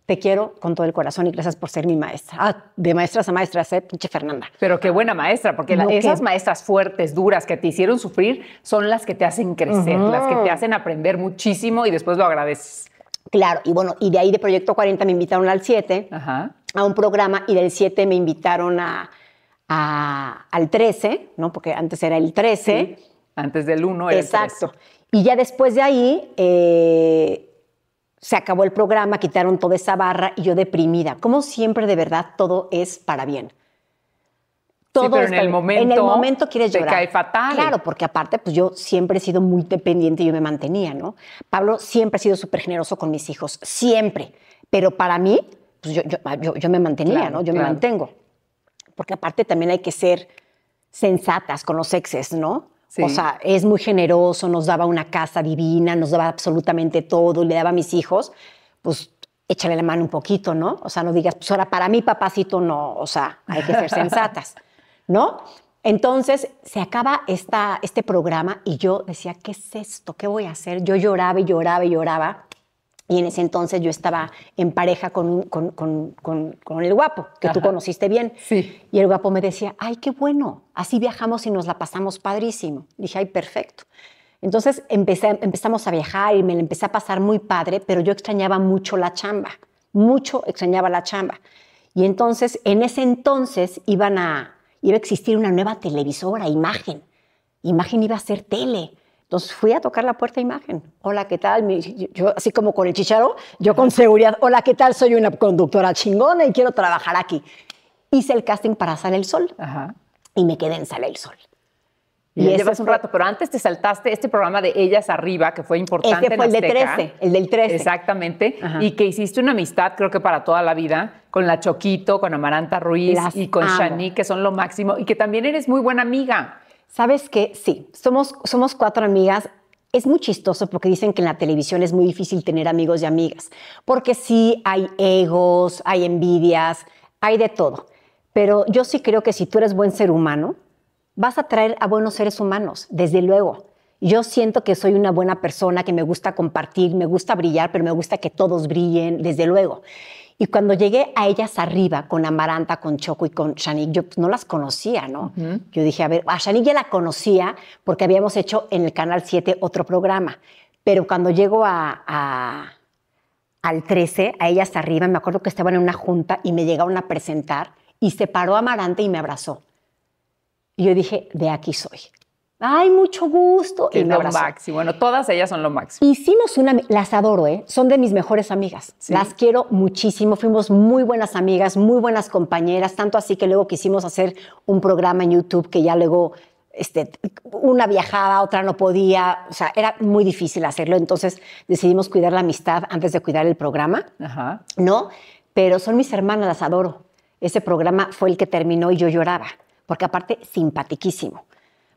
Te quiero con todo el corazón y gracias por ser mi maestra. Ah, de maestras a maestras, ¿eh? pinche Fernanda. Pero qué buena maestra, porque esas maestras fuertes, duras, que te hicieron sufrir, son las que te hacen crecer, las que te hacen aprender muchísimo y después lo agradeces. Claro, y bueno, y de ahí de Proyecto 40 me invitaron al 7. Ajá a un programa y del 7 me invitaron a, al 13, ¿no? Porque antes era el 13. antes del 1 era Exacto. el 13. Y ya después de ahí eh, se acabó el programa, quitaron toda esa barra y yo deprimida. Como siempre, de verdad, todo es para bien. Todo sí, pero en el momento. En el momento quieres llorar. cae fatal. Claro, porque aparte, pues yo siempre he sido muy dependiente y yo me mantenía, ¿no? Pablo siempre ha sido súper generoso con mis hijos, siempre. Pero para mí, pues yo, me mantenía, ¿no? Yo me mantengo. Porque aparte también hay que ser sensatas con los exes, ¿no? O sea, es muy generoso, nos daba una casa divina, nos daba absolutamente todo, le daba a mis hijos, pues échale la mano un poquito, ¿no? O sea, no digas, pues ahora para mí papacito no, o sea, hay que ser sensatas, *laughs* ¿no? Entonces se acaba esta, este programa y yo decía, ¿qué es esto? ¿Qué voy a hacer? Yo lloraba y lloraba y lloraba y en ese entonces yo estaba en pareja con, el guapo, que tú conociste bien. Y el guapo me decía, ay, qué bueno, así viajamos y nos la pasamos padrísimo. dije, ay, perfecto. Entonces empezamos a viajar y me la empecé a pasar muy padre, pero yo extrañaba mucho la chamba, mucho extrañaba la chamba. Y entonces, en ese entonces, iban a, iba a existir una nueva televisora, imagen. Imagen iba a ser tele. Entonces fui a tocar la puerta de imagen. Hola, ¿qué tal? Yo, así como con el chicharo, yo con seguridad, hola, ¿qué tal? Soy una conductora chingona y quiero trabajar aquí. Hice el casting para Sale el Sol y me quedé en Sale el Sol. Y, llevas un rato, pero antes te saltaste este programa de Ellas Arriba, que fue importante. Este fue el 13, el del 13. Exactamente. Y que hiciste una amistad, creo que para toda la vida, con la Choquito, con Amaranta Ruiz y con Shani, que son lo máximo. Y que también eres muy buena amiga. Sabes que sí, somos, somos cuatro amigas es muy chistoso porque dicen que en la televisión es muy difícil tener amigos y amigas, porque sí hay egos, hay envidias, hay de todo. Pero yo sí creo que si tú eres buen ser humano, vas a traer a buenos seres humanos, desde luego. Yo siento que soy una buena persona, que me gusta compartir, me gusta brillar, pero me gusta que todos brillen, desde luego. Y cuando llegué a ellas arriba, con Amaranta, con Choco y con Shanique, yo pues, no las conocía, ¿no? Yo dije, a ver, a Shanique ya la conocía porque habíamos hecho en el Canal 7 otro programa. Pero cuando llego a, al 13, a ellas arriba, me acuerdo que estaban en una junta y me llegaron a presentar y se paró Amaranta y me abrazó. Y yo dije, de aquí soy ay, mucho gusto. y me lo Bueno, todas ellas son lo máximo. Hicimos una, las adoro, ¿eh? Son de mis mejores amigas. Las quiero muchísimo. Fuimos muy buenas amigas, muy buenas compañeras, tanto así que luego quisimos hacer un programa en YouTube que ya luego este, una viajaba, otra no podía, o sea, era muy difícil hacerlo, entonces decidimos cuidar la amistad antes de cuidar el programa, Ajá. ¿no? Pero son mis hermanas, las adoro. Ese programa fue el que terminó y yo lloraba, porque aparte, simpatiquísimo.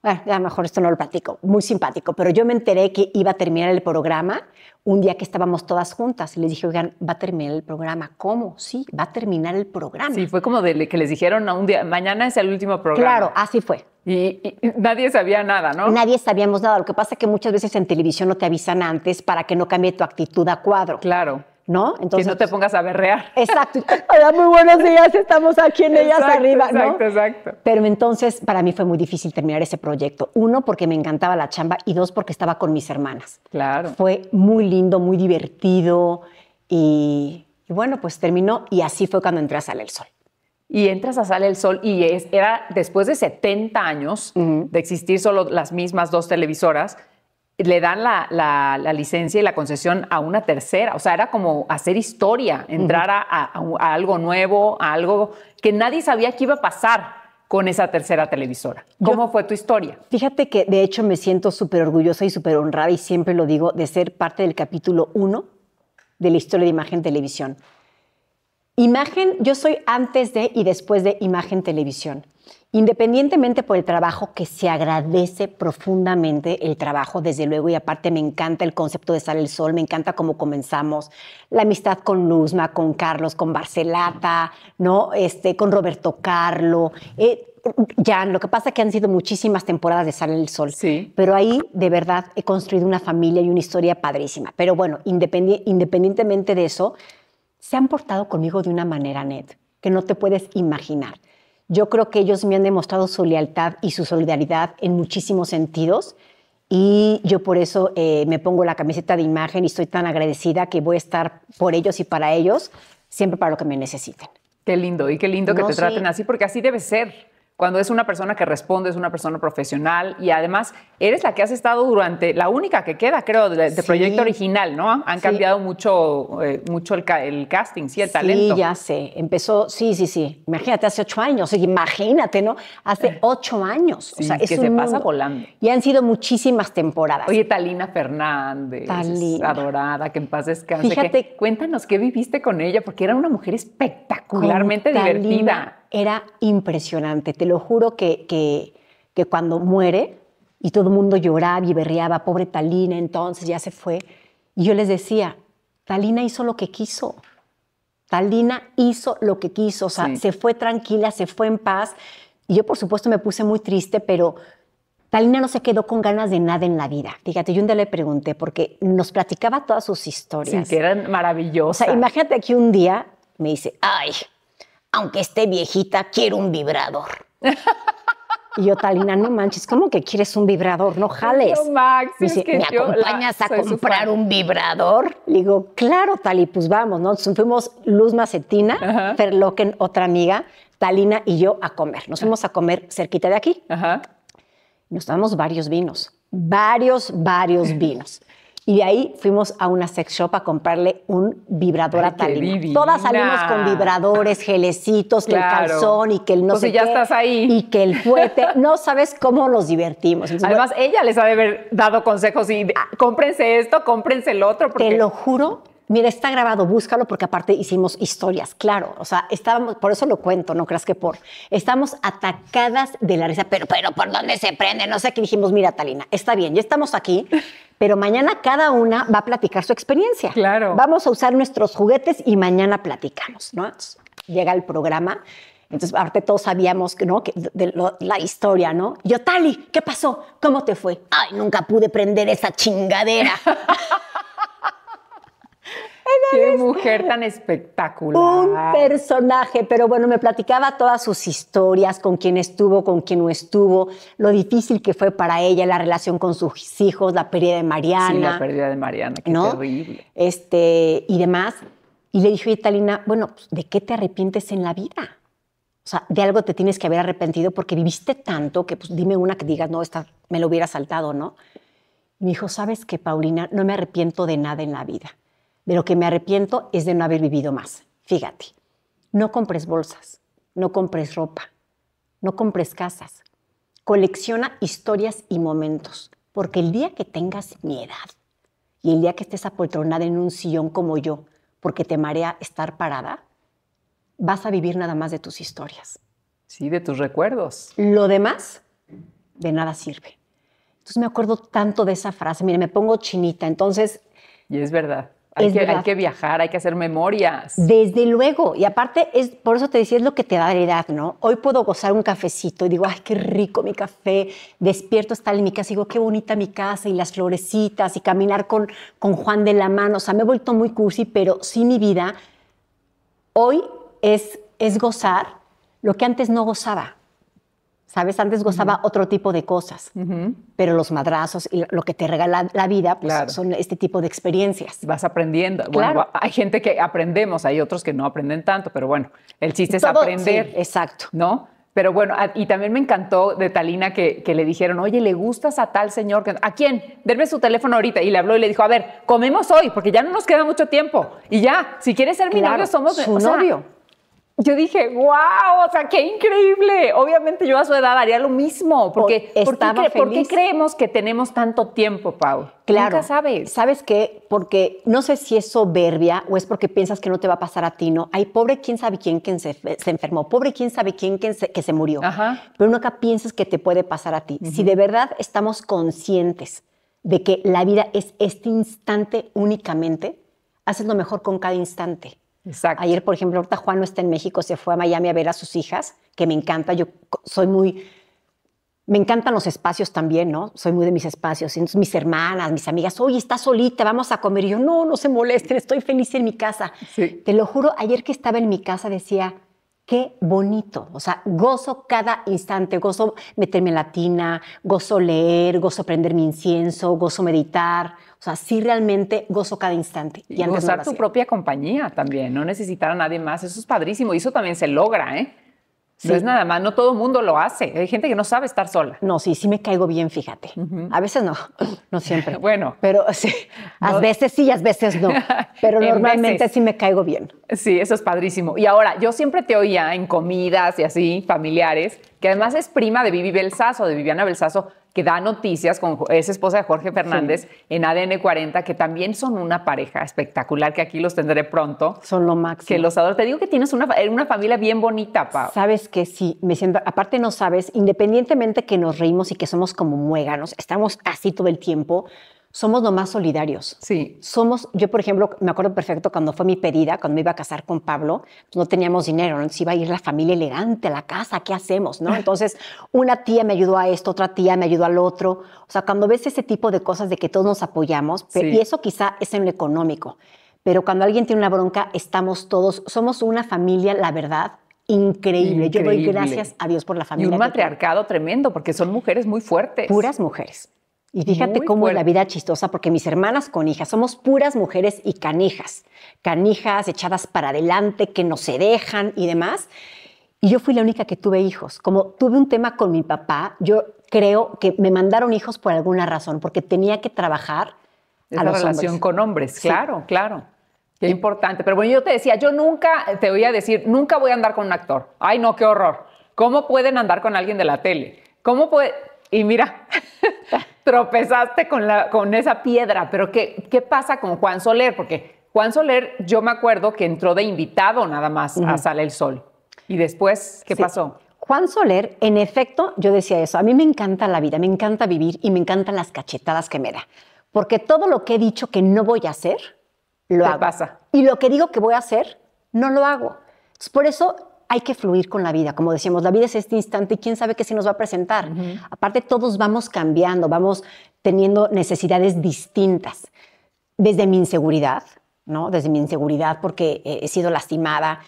Bueno, a mejor esto no lo platico, muy simpático, pero yo me enteré que iba a terminar el programa un día que estábamos todas juntas y les dije, oigan, va a terminar el programa. ¿Cómo? Sí, va a terminar el programa. Sí, fue como de que les dijeron a un día, mañana es el último programa. Claro, así fue. y, nadie sabía nada, ¿no? Nadie sabíamos nada. Lo que pasa es que muchas veces en televisión no te avisan antes para que no cambie tu actitud a cuadro. Claro. ¿no? Entonces, que no te pongas a berrear. Exacto. muy buenos días, estamos aquí en Ellas Arriba, Exacto, exacto. Pero entonces para mí fue muy difícil terminar ese proyecto. Uno, porque me encantaba la chamba y dos, porque estaba con mis hermanas. Claro. Fue muy lindo, muy divertido y, bueno, pues terminó y así fue cuando entré a Sale el Sol. Y entras a Sale el Sol y es, era después de 70 años de existir solo las mismas dos televisoras, le dan la, licencia y la concesión a una tercera. O sea, era como hacer historia, entrar a, algo nuevo, a algo que nadie sabía que iba a pasar con esa tercera televisora. ¿Cómo fue tu historia? Fíjate que de hecho me siento súper orgullosa y súper honrada, y siempre lo digo, de ser parte del capítulo 1 de la historia de Imagen Televisión. Imagen, yo soy antes de y después de Imagen Televisión independientemente por el trabajo que se agradece profundamente el trabajo, desde luego, y aparte me encanta el concepto de Sale el Sol, me encanta cómo comenzamos, la amistad con Luzma, con Carlos, con Barcelata, ¿no? Este, con Roberto Carlo. Eh, Jan, lo que pasa es que han sido muchísimas temporadas de Sale el Sol, sí. pero ahí de verdad he construido una familia y una historia padrísima. Pero bueno, independientemente de eso, se han portado conmigo de una manera, Ned, que no te puedes imaginar. Yo creo que ellos me han demostrado su lealtad y su solidaridad en muchísimos sentidos y yo por eso eh, me pongo la camiseta de imagen y estoy tan agradecida que voy a estar por ellos y para ellos, siempre para lo que me necesiten. Qué lindo y qué lindo que te traten así, porque así debe ser cuando es una persona que responde, es una persona profesional y además eres la que has estado durante, la única que queda, creo, del de proyecto original, ¿no? Han cambiado mucho, eh, mucho el, casting, sí, el talento. Sí, ya sé, empezó, sí, sí, sí, imagínate, hace ocho años, imagínate, ¿no? Hace ocho años, o sea, que se pasa volando. Y han sido muchísimas temporadas. Oye, Talina Fernández, adorada, que en paz descanse. Fíjate, cuéntanos qué viviste con ella, porque era una mujer espectacularmente divertida era impresionante. Te lo juro que, que, cuando muere y todo el mundo lloraba y berreaba, pobre Talina, entonces ya se fue. Y yo les decía, Talina hizo lo que quiso. Talina hizo lo que quiso, o sea, se fue tranquila, se fue en paz. Y yo, por supuesto, me puse muy triste, pero Talina no se quedó con ganas de nada en la vida. Fíjate, yo un día le pregunté, porque nos platicaba todas sus historias. Sí, que eran maravillosas. O sea, imagínate que un día me dice, ay, aunque esté viejita, quiero un vibrador. Y yo, Talina, no manches, ¿cómo que quieres un vibrador? No jales. me, acompañas a comprar un vibrador? Le digo, claro, Tali, pues vamos, ¿no? fuimos Luz Macetina, Fer otra amiga, Talina y yo a comer. Nos fuimos a comer cerquita de aquí. Nos damos varios vinos, varios, varios vinos. *laughs* Y de ahí fuimos a una sex shop a comprarle un vibrador a Talina. Todas salimos con vibradores, gelecitos, que el calzón y que el no sé ya estás ahí. Y que el fuete. *laughs* No sabes cómo nos divertimos. Además, ella les ha de haber dado consejos y ah, cómprense esto, cómprense el otro. Te lo juro. Mira, está grabado, búscalo porque aparte hicimos historias, claro. O sea, estábamos, por eso lo cuento, no creas que por. Estamos atacadas de la risa, pero, pero, ¿por dónde se prende? No sé qué dijimos, mira, Talina, está bien, ya estamos aquí, pero mañana cada una va a platicar su experiencia. Claro. Vamos a usar nuestros juguetes y mañana platicamos, ¿no? llega el programa. Entonces, aparte todos sabíamos ¿no? que de la historia, ¿no? Yo, Tali, ¿qué pasó? ¿Cómo te fue? Ay, nunca pude prender esa chingadera. *laughs* Qué mujer tan espectacular. Un personaje, pero bueno, me platicaba todas sus historias, con quién estuvo, con quién no estuvo, lo difícil que fue para ella la relación con sus hijos, la pérdida de Mariana. Sí, la pérdida de Mariana, que terrible. Este, y demás. Y le dije, Italina, bueno, pues, ¿de qué te arrepientes en la vida? O sea, de algo te tienes que haber arrepentido porque viviste tanto que pues, dime una que digas, no, me lo hubiera saltado, ¿no? Y me dijo, ¿sabes qué, Paulina? No me arrepiento de nada en la vida de lo que me arrepiento es de no haber vivido más. Fíjate, no compres bolsas, no compres ropa, no compres casas. Colecciona historias y momentos, porque el día que tengas mi edad y el día que estés apoltronada en un sillón como yo, porque te marea estar parada, vas a vivir nada más de tus historias. Sí, de tus recuerdos. Lo demás, de nada sirve. Entonces me acuerdo tanto de esa frase, mire, me pongo chinita, entonces... Y es verdad. Hay que, hay, que, viajar, hay que hacer memorias. Desde luego. Y aparte, es, por eso te decía, es lo que te da la edad, ¿no? Hoy puedo gozar un cafecito y digo, ay, qué rico mi café. Despierto, estar en mi casa y digo, qué bonita mi casa y las florecitas y caminar con, con Juan de la mano. O sea, me he vuelto muy cursi, pero sí mi vida hoy es, es gozar lo que antes no gozaba. ¿Sabes? Antes gozaba otro tipo de cosas, pero los madrazos y lo que te regala la vida pues, son este tipo de experiencias. Vas aprendiendo. Bueno, hay gente que aprendemos, hay otros que no aprenden tanto, pero bueno, el chiste es aprender. exacto. ¿No? Pero bueno, ah, y también me encantó de Talina que, le dijeron, oye, ¿le gustas a tal señor? ¿A quién? Denme su teléfono ahorita. Y le habló y le dijo, a ver, comemos hoy, porque ya no nos queda mucho tiempo. Y ya, si quieres ser mi novio, somos su novio yo dije, wow, o sea, qué increíble. Obviamente yo a su edad haría lo mismo, porque Estaba ¿por, qué, ¿por qué creemos que tenemos tanto tiempo, Pau? Claro. Nunca sabes. ¿Sabes qué? Porque no sé si es soberbia o es porque piensas que no te va a pasar a ti, ¿no? hay pobre quién sabe quién que se, enfermó, pobre quién sabe quién que se, murió. Pero nunca piensas que te puede pasar a ti. Si de verdad estamos conscientes de que la vida es este instante únicamente, haces lo mejor con cada instante Exacto. Ayer, por ejemplo, ahorita Juan no está en México, se fue a Miami a ver a sus hijas, que me encanta. Yo soy muy. Me encantan los espacios también, ¿no? Soy muy de mis espacios. mis hermanas, mis amigas, oye, está solita, vamos a comer. Y yo, no, no se molesten, estoy feliz en mi casa. Sí. Te lo juro, ayer que estaba en mi casa decía, qué bonito, o sea, gozo cada instante, gozo meterme en la tina, gozo leer, gozo prender mi incienso, gozo meditar, o sea, sí realmente gozo cada instante. Y, y gozar tu propia compañía también, no necesitar a nadie más, eso es padrísimo y eso también se logra, ¿eh? No es nada más, no todo el mundo lo hace. Hay gente que no sabe estar sola. No, sí, sí me caigo bien, fíjate. A veces no, *clears throat* no siempre. *laughs* bueno. Pero sí, a veces sí y a veces no. *laughs* Pero normalmente sí me caigo bien. Sí, eso es padrísimo. Y ahora, yo siempre te oía en comidas y así, familiares, que además es prima de Vivi Belsazo, de Viviana Belsazo, que da noticias con es esposa de Jorge Fernández en ADN 40, que también son una pareja espectacular, que aquí los tendré pronto. Son lo máximo. Que los adoro. Te digo que tienes una, familia bien bonita, Pau. Sabes que sí, me siento, aparte no sabes, independientemente que nos reímos y que somos como muéganos, estamos así todo el tiempo, somos más solidarios. Sí. Somos, yo por ejemplo, me acuerdo perfecto cuando fue mi pedida, cuando me iba a casar con Pablo, pues, no teníamos dinero, Se iba a ir la familia elegante a la casa, ¿qué hacemos? ¿no? *laughs* Entonces, una tía me ayudó a esto, otra tía me ayudó al otro. O sea, cuando ves ese tipo de cosas de que todos nos apoyamos, y eso quizá es en lo económico, pero cuando alguien tiene una bronca, estamos todos, somos una familia, la verdad, Increíble. Yo doy gracias a Dios por la familia. Y un matriarcado tremendo, porque son mujeres muy fuertes. Puras mujeres. Y fíjate cómo es la vida chistosa, porque mis hermanas con hijas somos puras mujeres y canijas, canijas echadas para adelante, que no se dejan y demás. Y yo fui la única que tuve hijos. Como tuve un tema con mi papá, yo creo que me mandaron hijos por alguna razón, porque tenía que trabajar. a los relación con hombres, claro, claro. Qué importante. Pero bueno, yo te decía, yo nunca te voy a decir, nunca voy a andar con un actor. Ay, no, qué horror. ¿Cómo pueden andar con alguien de la tele? ¿Cómo puede? Y mira, *laughs* tropezaste con, la, con esa piedra, pero ¿qué, ¿qué pasa con Juan Soler? Porque Juan Soler, yo me acuerdo que entró de invitado nada más a Sale el Sol. ¿Y después qué pasó? Juan Soler, en efecto, yo decía eso, a mí me encanta la vida, me encanta vivir y me encantan las cachetadas que me da, porque todo lo que he dicho que no voy a hacer, lo hago. pasa? Y lo que digo que voy a hacer, no lo hago. por eso hay que fluir con la vida. Como decíamos, la vida es este instante y quién sabe qué se nos va a presentar. Aparte, todos vamos cambiando, vamos teniendo necesidades distintas. Desde mi inseguridad, ¿no? Desde mi inseguridad porque eh, he sido lastimada.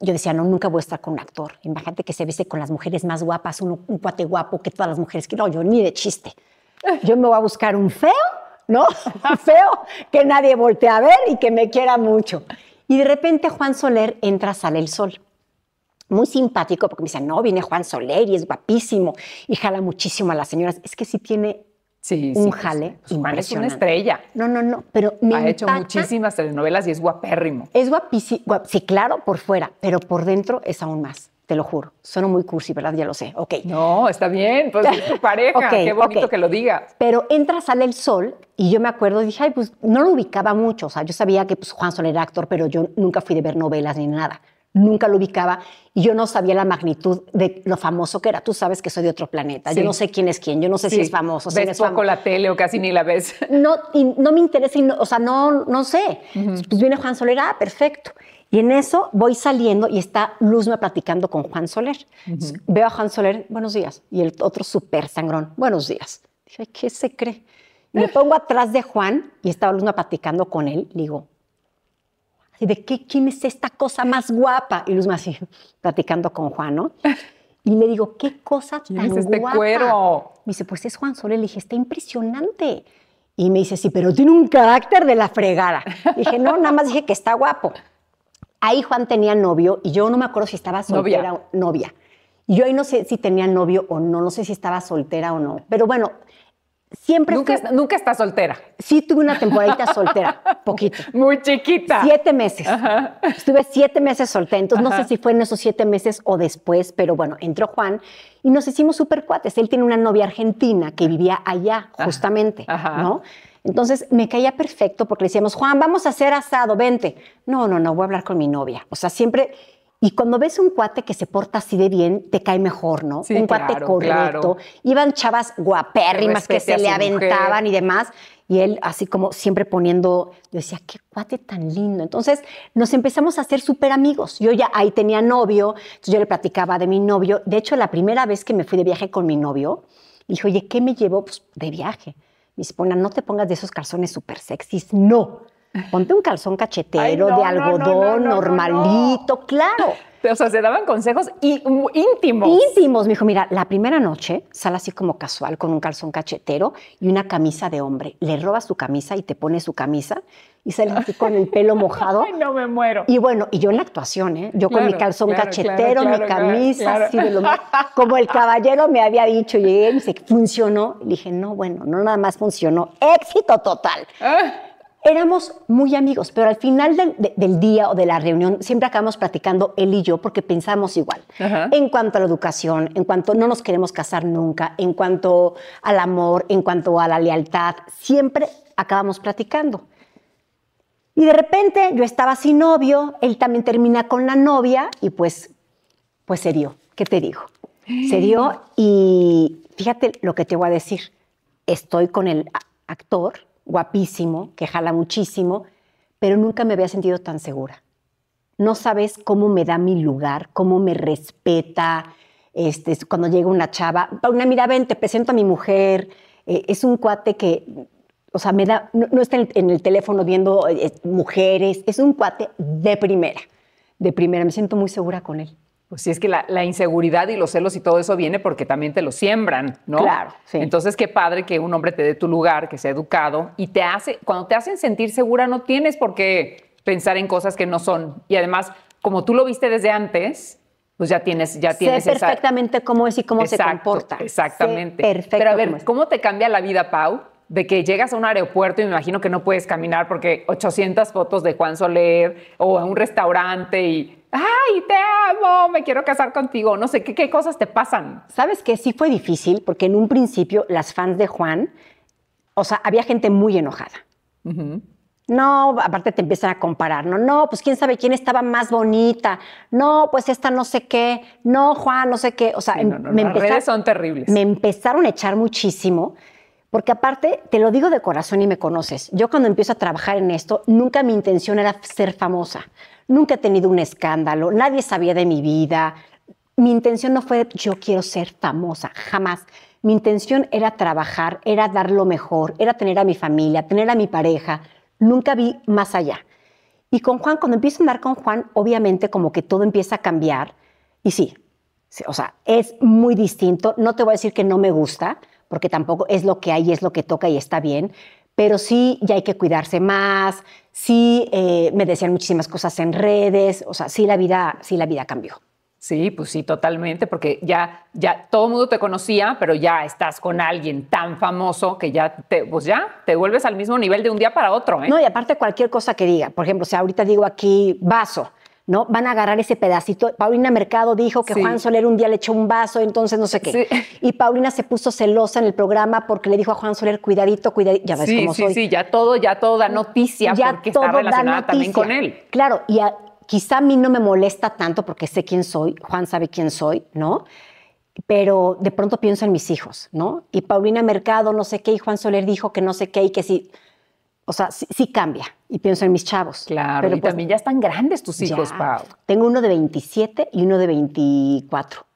Yo decía, no, nunca voy a estar con un actor. Imagínate que se bese con las mujeres más guapas, un, un cuate guapo que todas las mujeres que no, yo ni de chiste. *laughs* Yo me voy a buscar un feo, ¿no? *laughs* feo, que nadie voltee a ver y que me quiera mucho. Y de repente Juan Soler entra, sale el sol muy simpático porque me dicen, no, viene Juan Soler y es guapísimo y jala muchísimo a las señoras. Es que sí tiene un pues, jale y pues, Juan es una estrella. No, no, no, pero me Ha hecho muchísimas telenovelas y es guapérrimo. Es guapísimo, sí, claro, por fuera, pero por dentro es aún más, te lo juro. Sueno muy cursi, ¿verdad? Ya lo sé, ok. No, está bien, pues es tu pareja, *laughs* qué bonito que lo digas. Pero entra, sale el sol y yo me acuerdo dije, ay, pues no lo ubicaba mucho, o sea, yo sabía que pues, Juan Soler era actor, pero yo nunca fui de ver novelas ni nada nunca lo ubicaba y yo no sabía la magnitud de lo famoso que era. Tú sabes que soy de otro planeta, yo no sé quién es quién, yo no sé si es famoso. Si ves es la tele o casi ni la ves. *laughs* No, y no me interesa, o sea, no, no sé. Pues viene Juan Soler, ah, perfecto. Y en eso voy saliendo y está Luzma platicando con Juan Soler. Veo a Juan Soler, buenos días. Y el otro súper sangrón, buenos días. Dije, ¿qué se cree? Eh. me pongo atrás de Juan y estaba Luzma platicando con él. digo, y de quién es esta cosa más guapa. Y Luzma así, platicando con Juan, ¿no? Y le digo, qué cosa tan es este guapa? cuero? Me dice, pues es Juan Soler. Le dije, está impresionante. Y me dice, sí, pero tiene un carácter de la fregada. dije, no, nada más dije que está guapo. Ahí Juan tenía novio y yo no me acuerdo si estaba soltera novia. o novia. Y yo ahí no sé si tenía novio o no, no sé si estaba soltera o no. Pero bueno, siempre... Nunca, está soltera. Sí, tuve una temporadita soltera, *laughs* poquito. Muy chiquita. Siete meses. Estuve siete meses soltera, entonces no sé si fue en esos siete meses o después, pero bueno, entró Juan y nos hicimos súper cuates. Él tiene una novia argentina que vivía allá, justamente, ¿no? Entonces me caía perfecto porque le decíamos, Juan, vamos a hacer asado, vente. No, no, no, voy a hablar con mi novia. O sea, siempre y cuando ves un cuate que se porta así de bien, te cae mejor, ¿no? un cuate correcto. Iban chavas guapérrimas que se le aventaban y demás. Y él así como siempre poniendo, decía, qué cuate tan lindo. Entonces nos empezamos a hacer súper amigos. Yo ya ahí tenía novio, entonces yo le platicaba de mi novio. De hecho, la primera vez que me fui de viaje con mi novio, dije, oye, ¿qué me llevo? Pues, de viaje. Me dice, no te pongas de esos calzones súper sexys. No *laughs* Ponte un calzón cachetero de algodón normalito, claro. O sea, se daban consejos y, íntimos. Íntimos. Me dijo, mira, la primera noche sale así como casual con un calzón cachetero y una camisa de hombre. Le robas su camisa y te pone su camisa y sale así con el pelo *laughs* mojado. Ay, no me muero. Y bueno, y yo en la actuación, ¿eh? Yo con mi calzón cachetero, mi camisa, así de lo Como el caballero me había dicho, llegué y me dice, ¿funcionó? Le dije, no, bueno, no nada más funcionó. Éxito total. Ah éramos muy amigos, pero al final del, día o de la reunión siempre acabamos platicando él y yo porque pensamos igual. En cuanto a la educación, en cuanto no nos queremos casar nunca, en cuanto al amor, en cuanto a la lealtad, siempre acabamos platicando. Y de repente yo estaba sin novio, él también termina con la novia y pues, pues se dio. ¿Qué te digo? Se *gasps* dio y fíjate lo que te voy a decir. Estoy con el actor guapísimo, que jala muchísimo, pero nunca me había sentido tan segura. No sabes cómo me da mi lugar, cómo me respeta. Este, cuando llega una chava, una mira, ven, te presento a mi mujer. Eh, es un cuate que, o sea, me da, no, está en, el, teléfono viendo eh, mujeres. Es un cuate de primera, de primera. Me siento muy segura con él. Pues sí, es que la, inseguridad y los celos y todo eso viene porque también te lo siembran, ¿no? Claro. Sí. Entonces, qué padre que un hombre te dé tu lugar, que sea educado y te hace, cuando te hacen sentir segura, no tienes por qué pensar en cosas que no son. Y además, como tú lo viste desde antes, pues ya tienes, ya tienes. Sé perfectamente cómo es y cómo se comporta. Exactamente. perfecto. Pero a ver, ¿cómo te cambia la vida, Pau? de que llegas a un aeropuerto y me imagino que no puedes caminar porque 800 fotos de Juan Soler o a un restaurante y, ay, te amo, me quiero casar contigo, no sé, ¿qué, cosas te pasan? Sabes que sí fue difícil porque en un principio las fans de Juan, o sea, había gente muy enojada. No, aparte te empiezan a comparar, ¿no? No, pues quién sabe quién estaba más bonita. No, pues esta no sé qué. No, Juan, no sé qué. O sea, em, son terribles. Me empezaron a echar muchísimo. Porque aparte, te lo digo de corazón y me conoces, yo cuando empiezo a trabajar en esto, nunca mi intención era ser famosa, nunca he tenido un escándalo, nadie sabía de mi vida, mi intención no fue yo quiero ser famosa, jamás. Mi intención era trabajar, era dar lo mejor, era tener a mi familia, tener a mi pareja, nunca vi más allá. Y con Juan, cuando empiezo a andar con Juan, obviamente como que todo empieza a cambiar. Y sí, o sea, es muy distinto. No te voy a decir que no me gusta, porque tampoco es lo que hay, es lo que toca y está bien, pero sí ya hay que cuidarse más, sí eh, me decían muchísimas cosas en redes, o sea, sí la vida, sí la vida cambió. Sí, pues sí, totalmente, porque ya, ya todo el mundo te conocía, pero ya estás con alguien tan famoso que ya te, pues ya te vuelves al mismo nivel de un día para otro. ¿eh? No, y aparte cualquier cosa que diga, por ejemplo, si ahorita digo aquí vaso, ¿no? Van a agarrar ese pedacito. Paulina Mercado dijo que Juan Soler un día le echó un vaso, entonces no sé qué. Y Paulina se puso celosa en el programa porque le dijo a Juan Soler, cuidadito, cuidadito. Ya ves cómo soy. Sí, ya todo, ya todo da noticia ya porque todo está relacionada también con él. Claro, y quizá a mí no me molesta tanto porque sé quién soy, Juan sabe quién soy, ¿no? pero de pronto pienso en mis hijos, ¿no? Y Paulina Mercado, no sé qué, y Juan Soler dijo que no sé qué, y que sí. Si, o sea, sí, cambia. Y pienso en mis chavos. Claro, pero pues también ya están grandes tus hijos, Pau. Tengo uno de 27 y uno de 24.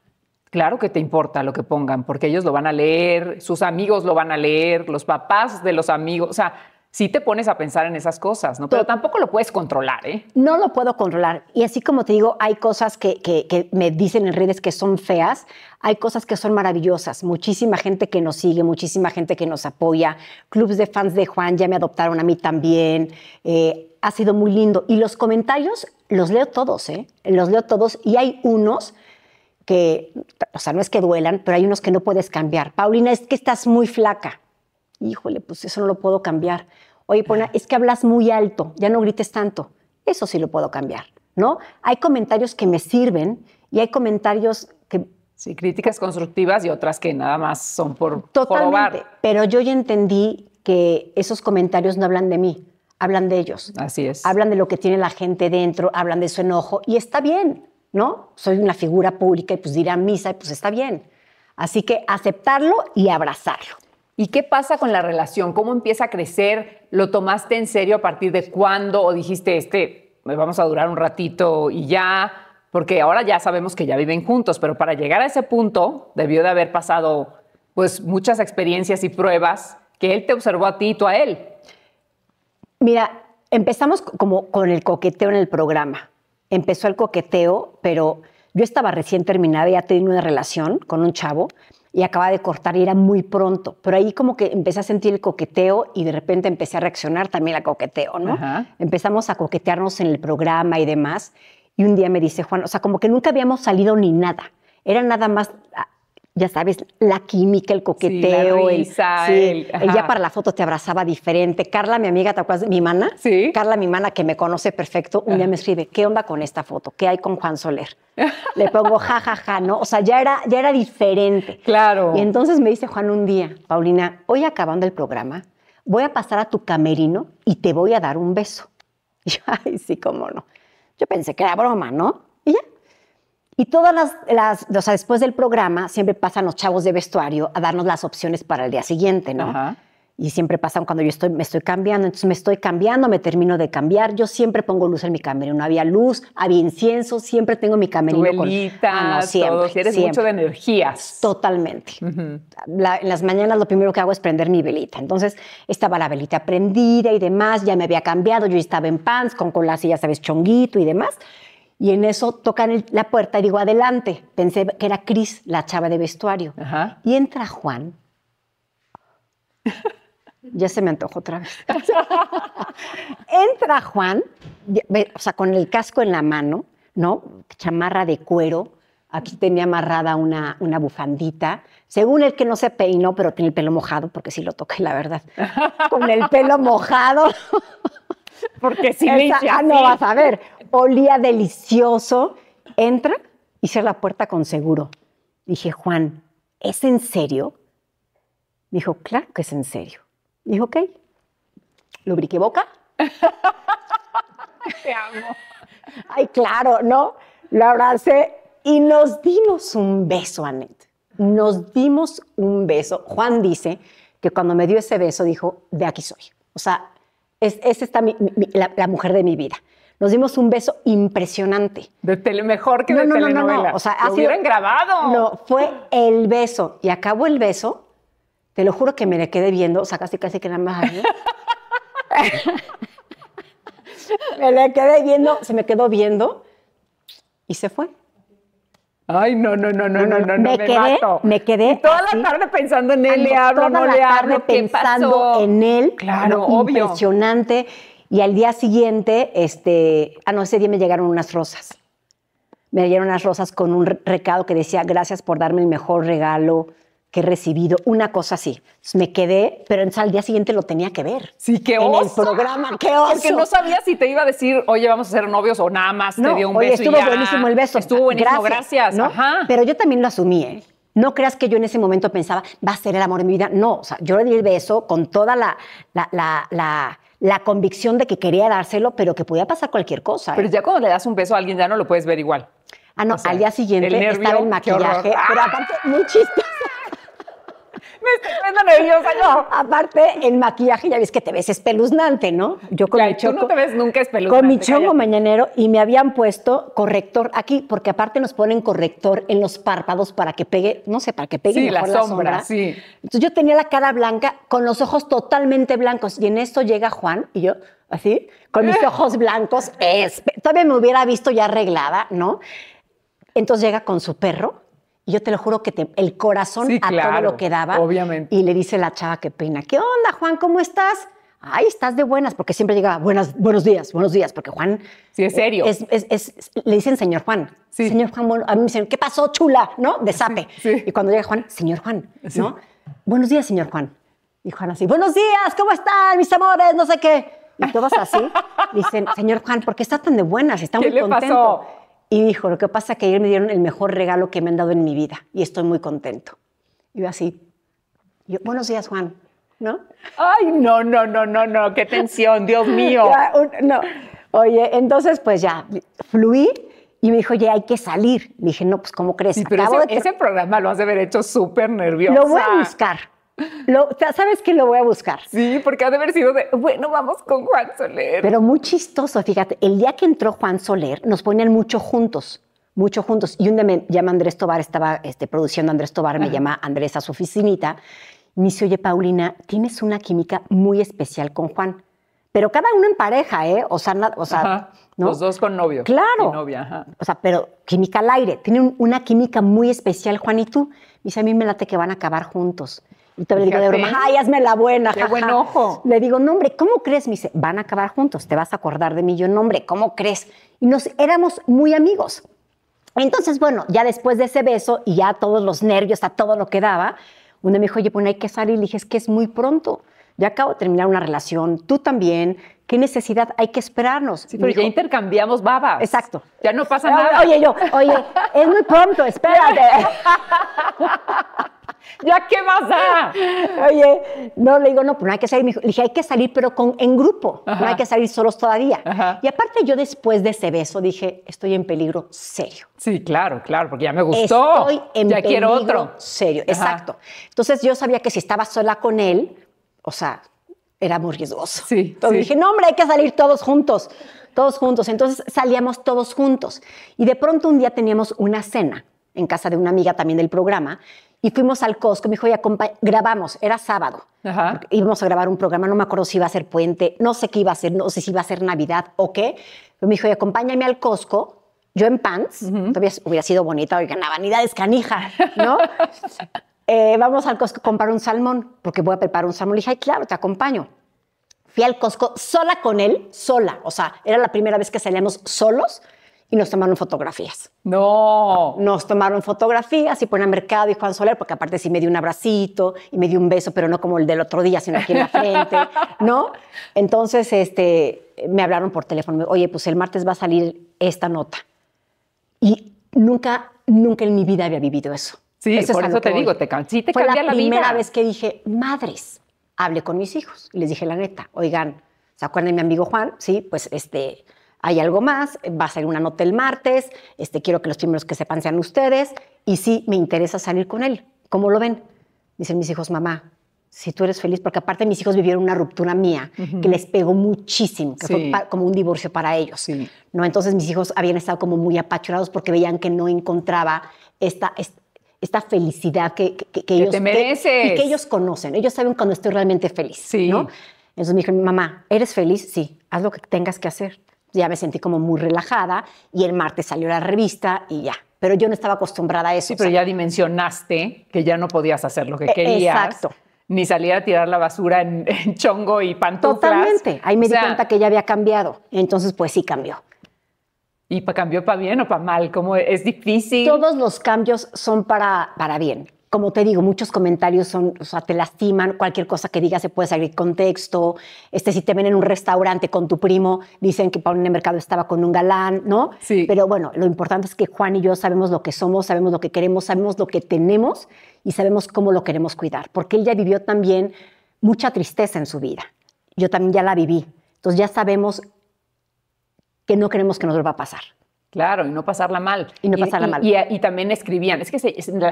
Claro que te importa lo que pongan, porque ellos lo van a leer, sus amigos lo van a leer, los papás de los amigos. O sea, sí te pones a pensar en esas cosas, ¿no? Pero, tampoco lo puedes controlar, ¿eh? No lo puedo controlar. Y así como te digo, hay cosas que, me dicen en redes que son feas, hay cosas que son maravillosas. Muchísima gente que nos sigue, muchísima gente que nos apoya. Clubs de fans de Juan ya me adoptaron a mí también. Eh, ha sido muy lindo. Y los comentarios los leo todos, ¿eh? Los leo todos y hay unos que, o sea, no es que duelan, pero hay unos que no puedes cambiar. Paulina, es que estás muy flaca híjole, pues eso no lo puedo cambiar. Oye, es que hablas muy alto, ya no grites tanto. Eso sí lo puedo cambiar, ¿no? Hay comentarios que me sirven y hay comentarios que... Sí, críticas constructivas y otras que nada más son por Totalmente, pero yo ya entendí que esos comentarios no hablan de mí, hablan de ellos. Así es. Hablan de lo que tiene la gente dentro, hablan de su enojo y está bien, ¿no? Soy una figura pública y pues dirá misa y pues está bien. Así que aceptarlo y abrazarlo. ¿Y qué pasa con la relación? ¿Cómo empieza a crecer? ¿Lo tomaste en serio a partir de cuándo? ¿O dijiste, este, pues, vamos a durar un ratito y ya? Porque ahora ya sabemos que ya viven juntos, pero para llegar a ese punto debió de haber pasado pues muchas experiencias y pruebas que él te observó a ti y tú a él. Mira, empezamos como con el coqueteo en el programa. Empezó el coqueteo, pero yo estaba recién terminada, y ya tenía una relación con un chavo, y acaba de cortar y era muy pronto. Pero ahí como que empecé a sentir el coqueteo y de repente empecé a reaccionar también al coqueteo, ¿no? Empezamos a coquetearnos en el programa y demás. Y un día me dice Juan, o sea, como que nunca habíamos salido ni nada. Era nada más ah, ya sabes, la química, el coqueteo, ella para la foto te abrazaba diferente. Carla, mi amiga, ¿te acuerdas? Mi mana, ¿Sí? Carla, mi mana, que me conoce perfecto, un día ah. me escribe, ¿qué onda con esta foto? ¿Qué hay con Juan Soler? Le pongo ja, ja, ja, ¿no? O sea, ya era, ya era diferente. Claro. Y entonces me dice Juan un día, Paulina, hoy acabando el programa, voy a pasar a tu camerino y te voy a dar un beso. *laughs* Y yo, ay, sí, cómo no. Yo pensé que era broma, ¿no? Y todas las, o sea, después del programa siempre pasan los chavos de vestuario a darnos las opciones para el día siguiente, ¿no? Y siempre pasan cuando yo estoy, me estoy cambiando, entonces me estoy cambiando, me termino de cambiar. Yo siempre pongo luz en mi camerino. Había luz, había incienso, siempre tengo mi camerino Tu con. Ah, siempre, Eres mucho de energías. Totalmente. en las mañanas lo primero que hago es prender mi velita. Entonces estaba la velita prendida y demás, ya me había cambiado, yo estaba en pants, con colas y ya sabes, chonguito y demás. Y en eso tocan la puerta y digo, adelante. Pensé que era Cris, la chava de vestuario. Y entra Juan. *laughs* ya se me antojó otra vez. *laughs* entra Juan, o sea, con el casco en la mano, ¿no? Chamarra de cuero. Aquí tenía amarrada una, una bufandita, según el que no se peinó, pero tiene el pelo mojado, porque sí lo toqué, la verdad. *laughs* Con el pelo mojado. porque si Esa, ah, no vas a ver olía delicioso. Entra y cierra la puerta con seguro. Dije, Juan, ¿es en serio? Dijo, claro que es en serio. Dijo, ok. Lubriqué boca. *laughs* Te amo. Ay, claro, ¿no? Lo abracé y nos dimos un beso, Annette. Nos dimos un beso. Juan dice que cuando me dio ese beso dijo, de aquí soy. O sea, es, es esta la, mujer de mi vida. Nos dimos un beso impresionante. De tele, mejor que de no, telenovela. No, no, no, o sea, hubieran grabado. No, fue el beso. Y acabó el beso, te lo juro que me le quedé viendo, o sea, casi casi que nada más *laughs* me le quedé viendo, se me quedó viendo y se fue. Ay, no, no, no, no, no, no, no, me, quedé, mato. Me quedé. toda la tarde pensando en él, le ah, hablo, no le hablo. pensando en él. Claro, obvio. Impresionante. Y al día siguiente, este, ah, no, ese día me llegaron unas rosas. Me llegaron unas rosas con un recado que decía, gracias por darme el mejor regalo que he recibido, una cosa así. me quedé, pero entonces al día siguiente lo tenía que ver. Sí, qué oso. En el programa, qué oso. Porque no sabía si te iba a decir, oye, vamos a ser novios o nada más no, te dio un oye, beso. Estuvo buenísimo el beso. Estuvo buenísimo, gracias. gracias. Ajá. Pero yo también lo asumí, ¿eh? No creas que yo en ese momento pensaba, va a ser el amor de mi vida. No, o sea, yo le di el beso con toda la, la, la la convicción de que quería dárselo, pero que podía pasar cualquier cosa. Pero ¿eh? ya cuando le das un beso a alguien ya no lo puedes ver igual. Ah, no, al día siguiente estaba el maquillaje, pero ¡Ah! aparte muy chistoso. Aparte, el maquillaje, ya ves que te ves espeluznante, ¿no? Yo con mi no te ves nunca espeluznante. Con mi chongo mañanero y me habían puesto corrector aquí, porque aparte nos ponen corrector en los párpados para que pegue, no sé, para que pegue mejor la, sombra, Entonces yo tenía la cara blanca con los ojos totalmente blancos y en esto llega Juan y yo así, con mis *laughs* ojos blancos, todavía me hubiera visto ya arreglada, ¿no? Entonces llega con su perro y yo te lo juro que te, el corazón a todo lo que daba. Obviamente. Y le dice la chava que peina, ¿qué onda, Juan? ¿Cómo estás? Ay, estás de buenas, porque siempre llega, buenas, buenos días, buenos días, porque Juan... Sí, es serio. Es, es, le dicen señor Juan. Sí. Señor Juan, a mí me dicen, ¿qué pasó, chula? ¿No? De Sí, y cuando llega Juan, señor Juan, ¿no? Buenos días, señor Juan. Y Juan así, buenos días, ¿cómo están, mis amores? No sé qué. Y todos así, dicen, señor Juan, ¿por qué está tan de buenas? Está ¿Qué le Pasó? y dijo, lo que pasa es que ayer me dieron el mejor regalo que me han dado en mi vida y estoy muy contento. Y yo así, yo, buenos días Juan, ¿no? Ay, no, no, no, no, no, qué tensión, Dios *laughs* mío. no. Oye, entonces pues ya fluí y me dijo, oye, hay que salir. Le dije, no, pues ¿cómo crees? pero ese, programa lo has de haber hecho súper nervioso. Lo voy a buscar. Lo, ¿Sabes que Lo voy a buscar. Sí, porque ha de haber sido de, bueno, vamos con Juan Soler. Pero muy chistoso, fíjate, el día que entró Juan Soler nos ponían mucho juntos, mucho juntos. Y un día me llama Andrés Tobar, estaba este, produciendo Andrés Tobar, me llama Andrés a su oficinita. Me dice, oye, Paulina, tienes una química muy especial con Juan pero cada uno en pareja, ¿eh? O sea, los dos con novio. Claro. novia, O sea, pero química al aire. Tienen una química muy especial, Juan y tú. Dice, a mí me late que van a acabar juntos. Y te le digo de broma, ay, hazme la buena. Qué buen ojo. Le digo, no, hombre, ¿cómo crees? Me dice, van a acabar juntos, te vas a acordar de mí. Yo, no, hombre, ¿cómo crees? Y nos éramos muy amigos. Entonces, bueno, ya después de ese beso y ya todos los nervios, a todo lo que daba, uno me dijo, oye, pues hay que salir. Le dije, es que es muy pronto. ya acabo de terminar una relación, tú también. ¿Qué necesidad? Hay que esperarnos. pero ya intercambiamos babas. Exacto. Ya no pasa nada. Oye, yo, oye, es muy pronto, *laughs* espérate. ¿Ya qué vas Oye, no, le digo, no, pero no hay que salir. Le dije, hay que salir, pero con, en grupo. No hay que salir solos todavía. Y aparte, yo después de ese beso dije, estoy en peligro serio. Sí, claro, claro, porque ya me gustó. Estoy en ya peligro otro. serio. Exacto. Entonces, yo sabía que si estaba sola con él, o sea, era muy riesgoso. Sí, Entonces dije, no, hombre, hay que salir todos juntos, todos juntos. Entonces salíamos todos juntos. Y de pronto un día teníamos una cena en casa de una amiga también del programa y fuimos al Costco. Me dijo, grabamos, era sábado. Íbamos a grabar un programa, no me acuerdo si iba a ser puente, no sé qué iba a ser, no sé si iba a ser Navidad o qué. Pero me dijo, acompáñame al Costco. Yo en pants, todavía hubiera sido bonita, oigan, la vanidad es canija, ¿no? *laughs* Eh, vamos al Costco a comprar un salmón, porque voy a preparar un salmón. Le dije, claro, te acompaño fui al Costco sola con él, sola. O sea, era la primera vez que salíamos solos y nos tomaron fotografías. No. Nos tomaron fotografías y ponen a mercado y Juan Soler, porque aparte sí me dio un abracito y me dio un beso, pero no como el del otro día, sino aquí en la frente, *laughs* ¿no? Entonces, este, me hablaron por teléfono, oye, pues el martes va a salir esta nota. Y nunca, nunca en mi vida había vivido eso. Sí, eso por eso te digo, te, sí te la, vida. Fue la primera vez que dije, madres, hablé con mis hijos. Y les dije la neta, oigan, ¿se acuerdan de mi amigo Juan? Sí, pues este hay algo más, va a salir una nota el martes, este, quiero que los primeros que sepan sean ustedes, y sí, me interesa salir con él. ¿Cómo lo ven? Dicen mis hijos, mamá, si tú eres feliz, porque aparte mis hijos vivieron una ruptura mía que les pegó muchísimo, que fue como un divorcio para ellos. ¿no? Entonces mis hijos habían estado como muy apachurados porque veían que no encontraba esta, esta felicidad que, ellos... Te que ellos conocen. Ellos saben cuando estoy realmente feliz. ¿no? Entonces me dijeron, mamá, ¿eres feliz? Sí, haz lo que tengas que hacer ya me sentí como muy relajada y el martes salió la revista y ya. Pero yo no estaba acostumbrada a eso. Sí, pero ya dimensionaste que ya no podías hacer lo que e-, querías. Exacto ni salía a tirar la basura *laughs* en, chongo y pantuflas. Totalmente. Ahí me di cuenta que ya había cambiado. Entonces, pues sí cambió. ¿Y pa, cambió para bien o para mal? ¿Cómo es difícil? Todos los cambios son para, para bien como te digo, muchos comentarios son, te lastiman, cualquier cosa que digas se puede salir contexto, este, si te ven en un restaurante con tu primo, dicen que Paulina Mercado estaba con un galán, ¿no? Sí. Pero bueno, lo importante es que Juan y yo sabemos lo que somos, sabemos lo que queremos, sabemos lo que tenemos y sabemos cómo lo queremos cuidar, porque él ya vivió también mucha tristeza en su vida, yo también ya la viví, entonces ya sabemos que no queremos que nos vuelva a pasar. Claro, y no pasarla mal. Y no pasarla mal. Eh, y, también escribían, es que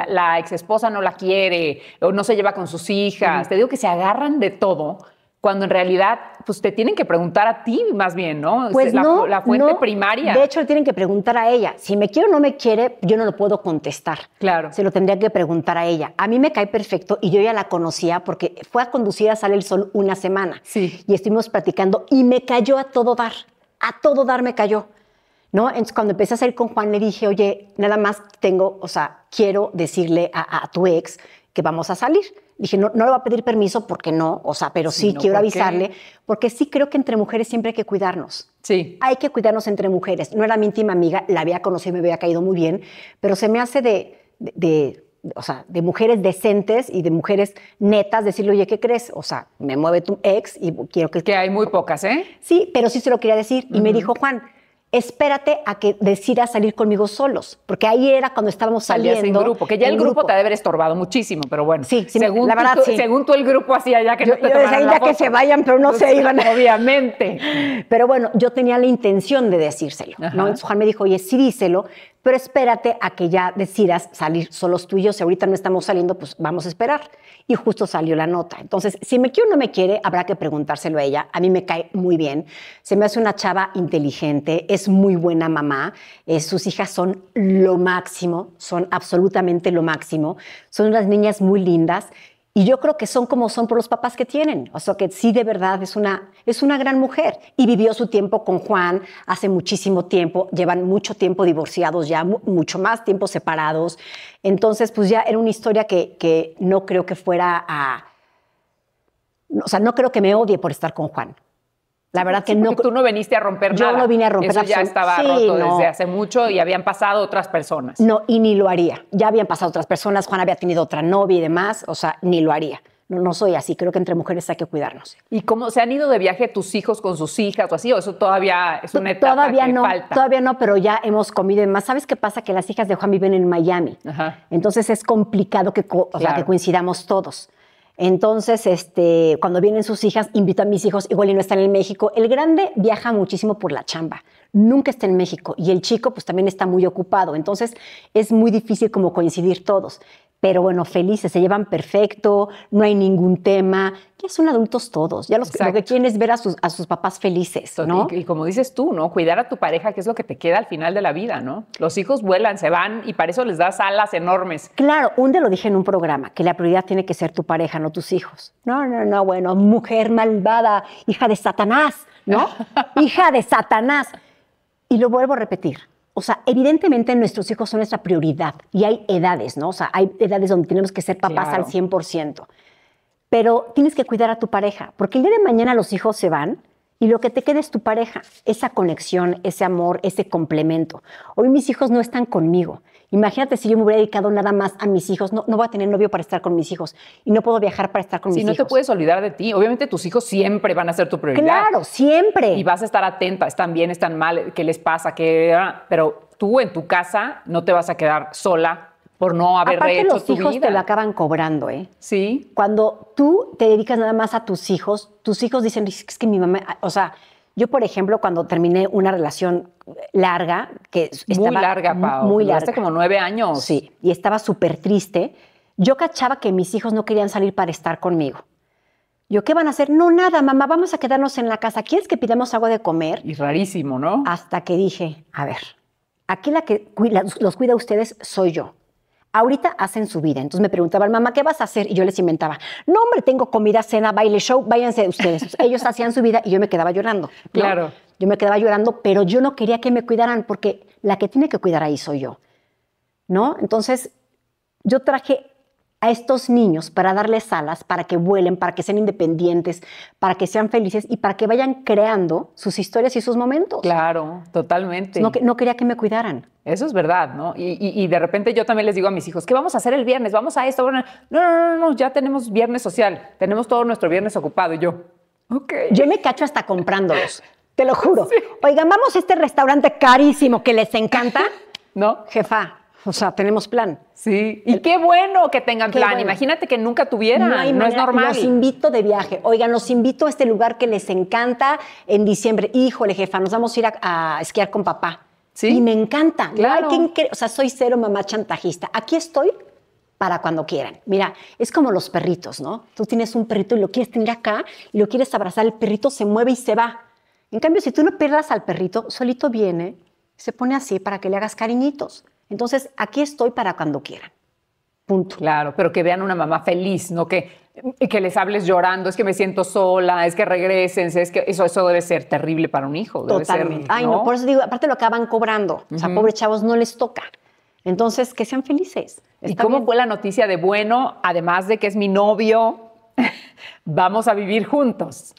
la, ex esposa no la quiere, o no se lleva con sus hijas. Te digo que se agarran de todo, cuando en realidad, pues te tienen que preguntar a ti más bien, ¿no? Pues la, no, la fuente primaria. De hecho, le tienen que preguntar a ella. Si me quiere o no me quiere, yo no lo puedo contestar. Claro. Se lo tendría que preguntar a ella. A mí me cae perfecto y yo ya la conocía porque fue a conducir a Sale el Sol una semana. Sí. Y estuvimos platicando y me cayó a todo dar. A todo dar me cayó ¿no? Entonces, cuando empecé a salir con Juan, le dije, oye, nada más tengo, o sea, quiero decirle a, tu ex que vamos a salir. Dije, no, no le va a pedir permiso porque no, o sea, pero sí, quiero avisarle, porque sí creo que entre mujeres siempre hay que cuidarnos. Sí. Hay que cuidarnos entre mujeres. No era mi íntima amiga, la había conocido, y me había caído muy bien, pero se me hace de, de, o sea, de mujeres decentes y de mujeres netas, decirle, oye, ¿qué crees? O sea, me mueve tu ex y quiero que... Que hay muy pocas, ¿eh? Sí, pero sí se lo quería decir. Y me dijo, Juan, espérate a que decidas salir conmigo solos, porque ahí era cuando estábamos saliendo. en grupo, que ya el grupo, te debe haber estorbado muchísimo, pero bueno. Sí, según, según tú el grupo hacía ya que no te que se vayan, pero no se iban. *laughs* Obviamente. Pero bueno, yo tenía la intención de decírselo, ¿no? Entonces Juan me dijo, oye, sí díselo, pero espérate a que ya decidas salir solos tuyos. Si ahorita no estamos saliendo, pues vamos a esperar. Y justo salió la nota. Entonces, si me quiere o no me quiere, habrá que preguntárselo a ella. A mí me cae muy bien. Se me hace una chava inteligente, es muy buena mamá, eh, sus hijas son lo máximo, son absolutamente lo máximo. Son unas niñas muy lindas. Y yo creo que son como son por los papás que tienen. O sea, que sí, de verdad, es una, es una gran mujer. Y vivió su tiempo con Juan hace muchísimo tiempo. Llevan mucho tiempo divorciados ya, mucho más tiempo separados. Entonces, pues ya era una historia que, que no creo que fuera a... O sea, no creo que me odie por estar con Juan. La verdad que no. Tú no viniste a romper yo nada. Yo no vine a romper Eso ya estaba roto desde hace mucho y habían pasado otras personas. No, y ni lo haría. Ya habían pasado otras personas. Juan había tenido otra novia y demás. O sea, ni lo haría. No, no, soy así. Creo que entre mujeres hay que cuidarnos. ¿Y cómo se han ido de viaje tus hijos con sus hijas o así? ¿O eso todavía es una etapa todavía no, falta? Todavía no, pero ya hemos comido y más. ¿Sabes qué pasa? Que las hijas de Juan viven en Miami. Entonces es complicado que, que coincidamos todos. Entonces, este, cuando vienen sus hijas, invito a mis hijos, igual y no están en México. El grande viaja muchísimo por la chamba nunca está en México y el chico pues también está muy ocupado. Entonces es muy difícil como coincidir todos. Pero bueno, felices, se llevan perfecto, no hay ningún tema. Ya son adultos todos. Ya los, lo que quieren es ver a sus, a sus papás felices, ¿no? Y, como dices tú, ¿no? Cuidar a tu pareja, que es lo que te queda al final de la vida, ¿no? Los hijos vuelan, se van y para eso les das alas enormes. Claro, un día lo dije en un programa, que la prioridad tiene que ser tu pareja, no tus hijos. No, no, no, bueno, mujer malvada, hija de Satanás, ¿no? *laughs* hija de Satanás. Y lo vuelvo a repetir. O sea, evidentemente nuestros hijos son nuestra prioridad y hay edades, ¿no? O sea, hay edades donde tenemos que ser papás al 100%. Pero tienes que cuidar a tu pareja, porque el día de mañana los hijos se van y lo que te queda es tu pareja, esa conexión, ese amor, ese complemento. Hoy mis hijos no están conmigo, Imagínate si yo me hubiera dedicado nada más a mis hijos. No, no voy a tener novio para estar con mis hijos y no puedo viajar para estar con mis hijos. Si no te puedes olvidar de ti, obviamente tus hijos siempre van a ser tu prioridad. Claro, siempre. Y vas a estar atenta, están bien, están mal, qué les pasa, qué... Ah, pero tú en tu casa no te vas a quedar sola por no haber Aparte, los hijos te lo acaban cobrando, ¿eh? Sí. Cuando tú te dedicas nada más a tus hijos, tus hijos dicen, es que mi mamá, o sea, yo, por ejemplo, cuando terminé una relación larga, que estaba muy larga, muy larga, como nueve años, sí, y estaba súper triste, yo cachaba que mis hijos no querían salir para estar conmigo. Yo, ¿qué van a hacer? No, nada, mamá, vamos a quedarnos en la casa. ¿Quieres que pidamos algo de comer? Y rarísimo, ¿no? Hasta que dije, a ver, aquí la que los cuida a ustedes soy yo. Ahorita hacen su vida. Entonces me preguntaban, mamá, ¿qué vas a hacer? Y yo les inventaba, no, hombre, tengo comida, cena, baile, show, váyanse ustedes. Ellos hacían su vida y yo me quedaba llorando. Claro. Yo me quedaba llorando, pero yo no quería que me cuidaran porque la que tiene que cuidar ahí soy yo. ¿No? Entonces yo traje a estos niños para darles alas, para que vuelen, para que sean independientes, para que sean felices y para que vayan creando sus historias y sus momentos. Claro, totalmente. No, quería que me cuidaran. Eso es verdad, ¿no? Y, de repente yo también les digo a mis hijos, ¿qué vamos a hacer el viernes? Vamos a esto. no, no, no, no, ya tenemos viernes social, tenemos todo nuestro viernes ocupado y yo. ok. Yo me cacho hasta comprándolos, te lo juro. *laughs* Oigan, vamos a este restaurante carísimo que les encanta. *laughs* ¿No? Jefa, o sea, tenemos plan. Sí. Y qué bueno que tengan plan. Imagínate que nunca tuvieran. No, es normal. Los invito de viaje. Oigan, los invito a este lugar que les encanta en diciembre. Híjole, jefa, nos vamos a ir a, esquiar con papá. Sí. Y me encanta. Claro. o sea, soy cero mamá chantajista. Aquí estoy para cuando quieran. Mira, es como los perritos, ¿no? Tú tienes un perrito y lo quieres tener acá y lo quieres abrazar. El perrito se mueve y se va. En cambio, si tú no pierdas al perrito, solito viene, se pone así para que le hagas cariñitos. Entonces, aquí estoy para cuando quieran. Punto. Claro, pero que vean una mamá feliz, no que, que les hables llorando, es que me siento sola, es que regresen, es que eso, eso debe ser terrible para un hijo. Ay, no, por eso digo, aparte lo acaban cobrando. O sea, pobres chavos, no les toca. Entonces, que sean felices. ¿Y cómo fue la noticia de bueno, además de que es mi novio, *laughs* vamos a vivir juntos?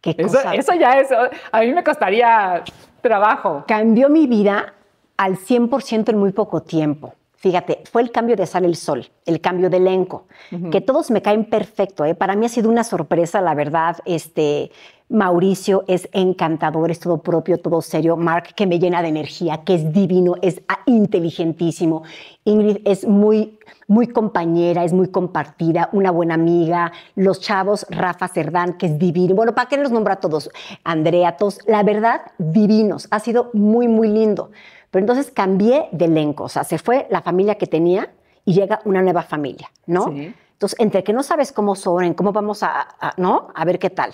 ¿Qué cosa? Eso, eso ya es, a mí me costaría trabajo. Cambió mi vida al 100% en muy poco tiempo. Fíjate, fue el cambio de Sale el Sol, el cambio de elenco, que todos me caen perfecto. ¿eh? Para mí ha sido una sorpresa, la verdad. Este, Mauricio es encantador, es todo propio, todo serio. Mark, que me llena de energía, que es divino, es ah, inteligentísimo. Ingrid es muy, muy compañera, es muy compartida, una buena amiga. Los chavos, Rafa Cerdán, que es divino. Bueno, ¿para qué los nombra a todos? Andrea, todos, la verdad, divinos. Ha sido muy, muy lindo. Pero entonces cambié de elenco, o sea, se fue la familia que tenía y llega una nueva familia, ¿no? Entonces, entre que no sabes cómo sobren, cómo vamos a, ¿no? A ver qué tal.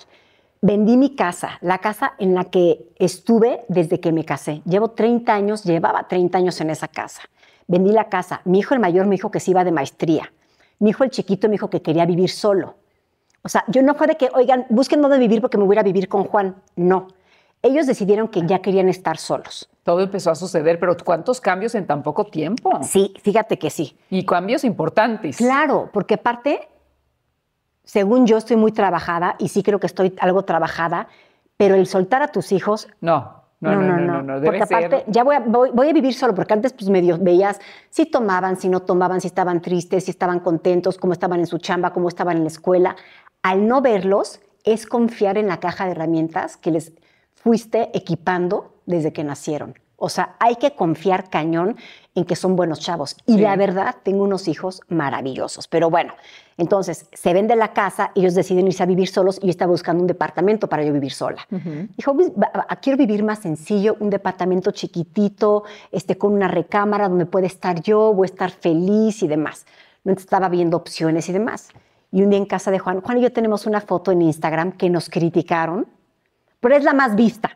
Vendí mi casa, la casa en la que estuve desde que me casé. Llevo 30 años, llevaba 30 años en esa casa. Vendí la casa. Mi hijo el mayor me dijo que se iba de maestría. Mi hijo el chiquito me dijo que quería vivir solo. O sea, yo no fue de que, oigan, busquen dónde vivir porque me voy a vivir con Juan. No. Ellos decidieron que ya querían estar solos todo empezó a suceder, pero ¿cuántos cambios en tan poco tiempo? Sí, fíjate que sí. Y cambios importantes. Claro, porque aparte, según yo estoy muy trabajada y sí creo que estoy algo trabajada, pero el soltar a tus hijos... No. No, no, no, no, porque aparte ya voy a, voy, a, vivir solo, porque antes pues medio veías si tomaban, si no tomaban, si estaban tristes, si estaban contentos, cómo estaban en su chamba, cómo estaban en la escuela. Al no verlos, es confiar en la caja de herramientas que les fuiste equipando desde que nacieron. O sea, hay que confiar cañón en que son buenos chavos. Y la verdad, tengo unos hijos maravillosos. Pero bueno, entonces se vende la casa, y ellos deciden irse a vivir solos y yo estaba buscando un departamento para yo vivir sola. Dijo, pues, ah, quiero vivir más sencillo, un departamento chiquitito, este, con una recámara donde pueda estar yo, voy a estar feliz y demás. No estaba viendo opciones y demás. Y un día en casa de Juan, Juan y yo tenemos una foto en Instagram que nos criticaron pero es la más vista.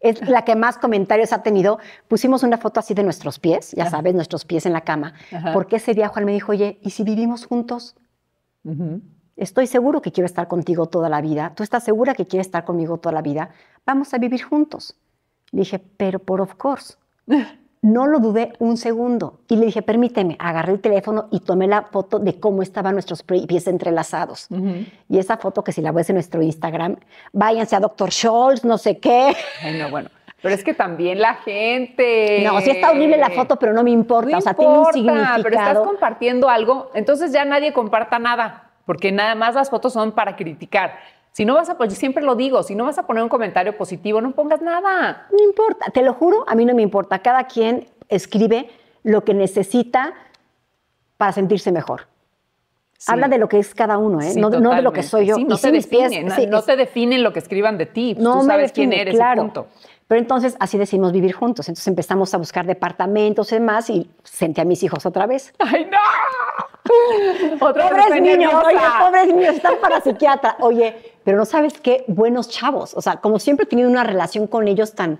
Es la que más comentarios ha tenido. Pusimos una foto así de nuestros pies, ya sabes, nuestros pies en la cama. Porque ese día Juan me dijo, oye, ¿y si vivimos juntos? Estoy seguro que quiero estar contigo toda la vida. Tú estás segura que quieres estar conmigo toda la vida. Vamos a vivir juntos. Le dije, pero por of course. *laughs* No lo dudé un segundo y le dije, permíteme, agarré el teléfono y tomé la foto de cómo estaban nuestros pies entrelazados. Y esa foto que si la ves en nuestro Instagram, váyanse a Dr. Scholz, no sé qué. bueno. Pero es que también la gente. No, sí está horrible la foto, pero no me importa. o sea, importa, tiene un significado. Pero estás compartiendo algo, entonces ya nadie comparta nada, porque nada más las fotos son para criticar. Si no vas a, poner, pues, siempre lo digo, si no vas a poner un comentario positivo, no pongas nada. No importa, te lo juro, a mí no me importa. Cada quien escribe lo que necesita para sentirse mejor. Habla de lo que es cada uno, ¿eh? no, de lo que soy yo. no, se te definen, no, te definen lo que escriban de ti. Pues no tú sabes quién eres. Claro. punto. Pero entonces así decidimos vivir juntos. Entonces empezamos a buscar departamentos y demás y senté a mis hijos otra vez. ¡Ay, no! *laughs* pobres niños, pobres niños, están para psiquiatra. Oye, pero no sabes qué buenos chavos. O sea, como siempre he tenido una relación con ellos tan,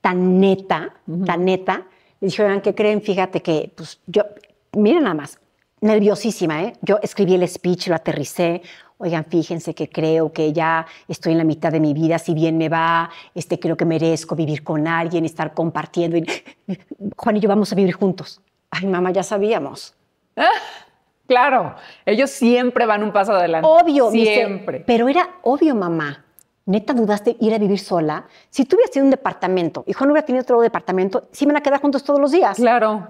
tan neta, tan neta. y dije, oigan, ¿qué creen? Fíjate que, pues, yo, miren nada más, nerviosísima, ¿eh? Yo escribí el speech, lo aterricé. Oigan, fíjense que creo que ya estoy en la mitad de mi vida, si bien me va, este, creo que merezco vivir con alguien, estar compartiendo. *laughs* Juan y yo vamos a vivir juntos. Ay, mamá, ya sabíamos claro, ellos siempre van un paso adelante. Obvio, siempre. pero era obvio, mamá. ¿Neta dudaste ir a vivir sola? Si tú hubieras tenido un departamento y Juan hubiera tenido otro departamento, sí van a quedar juntos todos los días. Claro.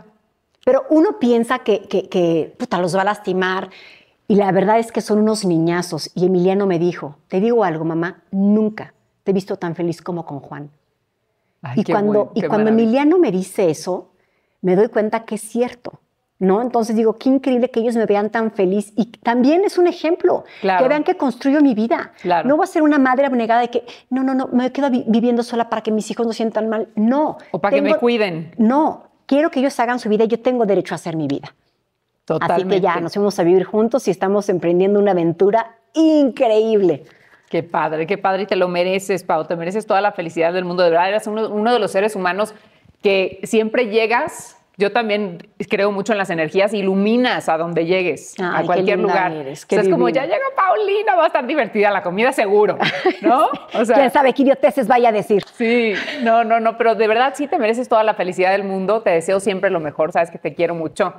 Pero uno piensa que, los va a lastimar. Y la verdad es que son unos niñazos. Y Emiliano me dijo, te digo algo, mamá, nunca te he visto tan feliz como con Juan. y cuando, y cuando Emiliano me dice eso, me doy cuenta que es cierto. ¿no? Entonces digo, qué increíble que ellos me vean tan feliz y también es un ejemplo, que vean que construyo mi vida. No voy a ser una madre abnegada de que, no, no, no, me quedo viviendo sola para que mis hijos no sientan mal. No. O para que me cuiden. No, quiero que ellos hagan su vida y yo tengo derecho a hacer mi vida. Totalmente. Así que ya nos vamos a vivir juntos y estamos emprendiendo una aventura increíble. Qué padre, qué padre y te lo mereces, Pau. Te mereces toda la felicidad del mundo. De verdad, eres uno, uno de los seres humanos que siempre llegas yo también creo mucho en las energías, iluminas a donde llegues, a cualquier lugar. es como, ya llega Paulina, va a estar divertida la comida seguro, *laughs* ¿no? ¿Quién sabe qué idioteces vaya a decir? Sí, no, no, no, pero de verdad sí te mereces toda la felicidad del mundo, te deseo siempre lo mejor, sabes que te quiero mucho.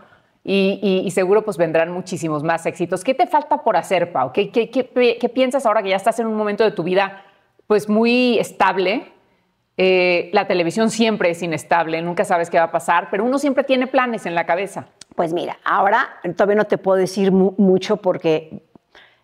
Y, seguro pues vendrán muchísimos más éxitos. ¿Qué te falta por hacer, Pau? ¿Qué, qué piensas ahora que ya estás en un momento de tu vida pues muy estable, eh, la televisión siempre es inestable, nunca sabes qué va a pasar, pero uno siempre tiene planes en la cabeza. Pues mira, ahora todavía no te puedo decir mucho porque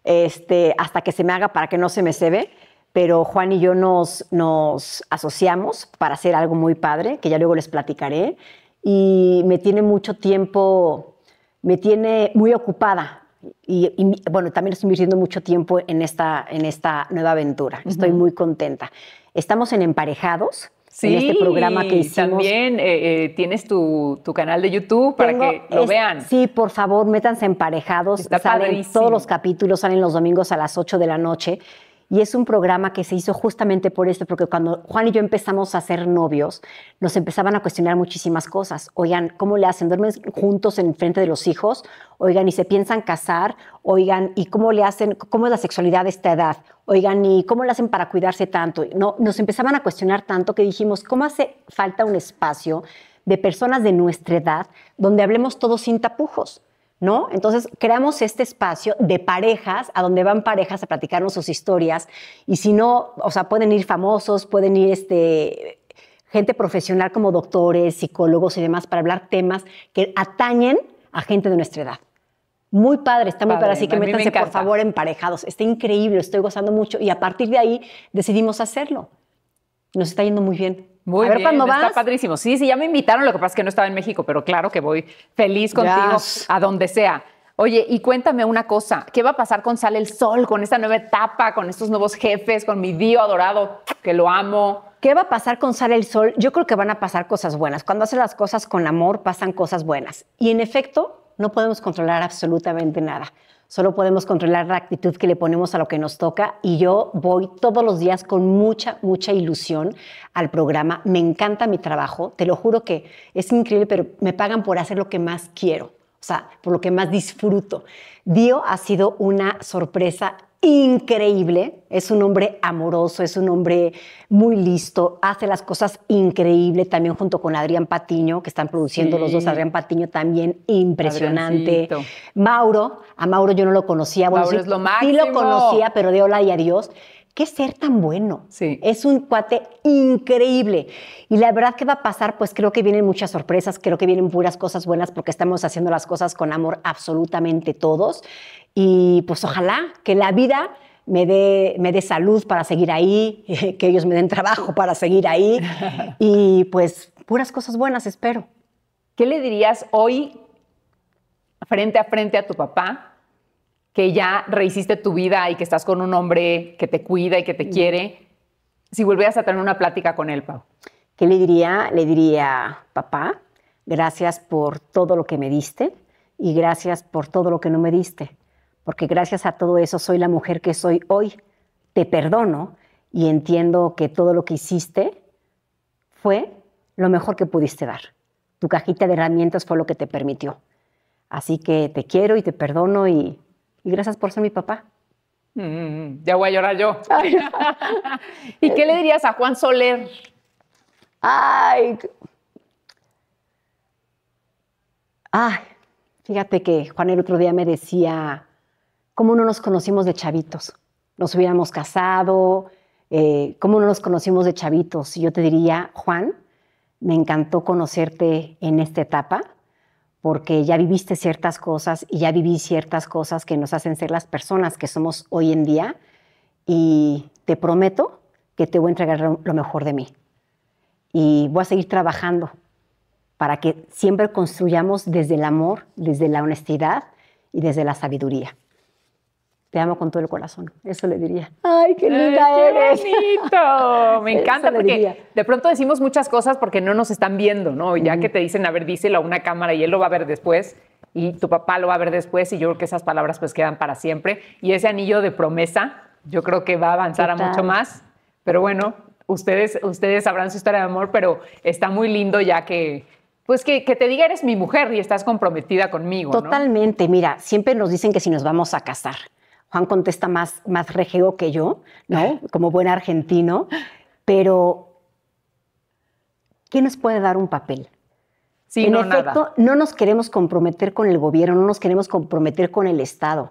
este, hasta que se me haga para que no se me se pero Juan y yo nos, nos asociamos para hacer algo muy padre, que ya luego les platicaré, y me tiene mucho tiempo, me tiene muy ocupada y, bueno, también estoy invirtiendo mucho tiempo en esta, en esta nueva aventura. Estoy muy contenta. Estamos en Emparejados. en este programa que hicimos. También eh, eh, tienes tu, canal de YouTube para que lo vean. Sí, por favor, métanse emparejados. salen todos los capítulos, salen los domingos a las 8 de la noche y es un programa que se hizo justamente por esto, porque cuando Juan y yo empezamos a ser novios, nos empezaban a cuestionar muchísimas cosas. Oigan, ¿cómo le hacen? ¿Duermen juntos en frente de los hijos? Oigan, ¿y se piensan casar? Oigan, ¿y cómo le hacen? ¿Cómo es la sexualidad de esta edad? Oigan, ¿y cómo le hacen para cuidarse tanto? No, nos empezaban a cuestionar tanto que dijimos, ¿cómo hace falta un espacio de personas de nuestra edad donde hablemos todos sin tapujos? Entonces creamos este espacio de parejas, a donde van parejas a platicarnos sus historias, y si no, o sea, pueden ir famosos, pueden ir este, gente profesional como doctores, psicólogos y demás, para hablar temas que atañen a gente de nuestra edad. Muy padre, está muy padre, así que métanse por favor emparejados. Está increíble, estoy gozando mucho y a partir de ahí decidimos hacerlo. Nos está yendo muy bien. Muy bien, Está padrísimo. Sí, sí, ya me invitaron, lo que pasa es que no estaba en México, pero claro que voy feliz contigo a donde sea. Oye, y cuéntame una cosa, ¿qué va a pasar con Sale el Sol, con esta nueva etapa, con estos nuevos jefes, con mi tío adorado, que lo amo? ¿Qué va a pasar con Sale el Sol? Yo creo que van a pasar cosas buenas. Cuando haces las cosas con amor, pasan cosas buenas. Y en efecto, no podemos controlar absolutamente nada. Solo podemos controlar la actitud que le ponemos a lo que nos toca y yo voy todos los días con mucha, mucha ilusión al programa. Me encanta mi trabajo, te lo juro que es increíble, pero me pagan por hacer lo que más quiero, o sea, por lo que más disfruto. Dio ha sido una sorpresa increíble, es un hombre amoroso, es un hombre muy listo, hace las cosas increíble también junto con Adrián Patiño, que están produciendo los dos, Adrián Patiño también impresionante. Mauro, a Mauro yo no lo conocía, bueno, sí, es lo sí lo conocía, pero de hola y adiós. Qué ser tan bueno. Sí. Es un cuate increíble. Y la verdad que va a pasar, pues creo que vienen muchas sorpresas, creo que vienen puras cosas buenas porque estamos haciendo las cosas con amor absolutamente todos. Y pues ojalá que la vida me dé, me dé salud para seguir ahí, *laughs* que ellos me den trabajo para seguir ahí *laughs* y pues puras cosas buenas espero. ¿Qué le dirías hoy frente a frente a tu papá que ya rehiciste tu vida y que estás con un hombre que te cuida y que te mm. quiere, si volvieras a tener una plática con él, Pau? ¿Qué le diría? Le diría, papá, gracias por todo lo que me diste y gracias por todo lo que no me diste porque gracias a todo eso soy la mujer que soy hoy. Te perdono y entiendo que todo lo que hiciste fue lo mejor que pudiste dar. Tu cajita de herramientas fue lo que te permitió. Así que te quiero y te perdono y, gracias por ser mi papá. Mm, ya voy a llorar yo. *laughs* ¿Y qué le dirías a Juan Soler? Ay, ay, fíjate que Juan el otro día me decía, cómo no nos conocimos de chavitos. Nos hubiéramos casado, eh, cómo no nos conocimos de chavitos. yo te diría, Juan, me encantó conocerte en esta etapa porque ya viviste ciertas cosas y ya viví ciertas cosas que nos hacen ser las personas que somos hoy en día y te prometo que te voy a entregar lo mejor de mí. Y voy a seguir trabajando para que siempre construyamos desde el amor, desde la honestidad y desde la sabiduría te amo con todo el corazón. Eso le diría. ¡Ay, qué eh, linda qué bonito! *laughs* Me encanta porque de pronto decimos muchas cosas porque no nos están viendo, ¿no? Ya que te dicen, a ver, díselo a una cámara y él lo va a ver después y tu papá lo va a ver después y yo creo que esas palabras pues quedan para siempre. Y ese anillo de promesa yo creo que va a avanzar a mucho más. Pero bueno, ustedes, ustedes sabrán su historia de amor, pero está muy lindo ya que, pues que, te diga eres mi mujer y estás comprometida conmigo. Totalmente, mira, siempre nos dicen que si nos vamos a casar. Juan contesta más, más regio que yo, ¿no? *laughs* Como buen argentino. Pero, ¿qué nos puede dar un papel? Sí, en efecto, no nos queremos comprometer con el gobierno, no nos queremos comprometer con el Estado.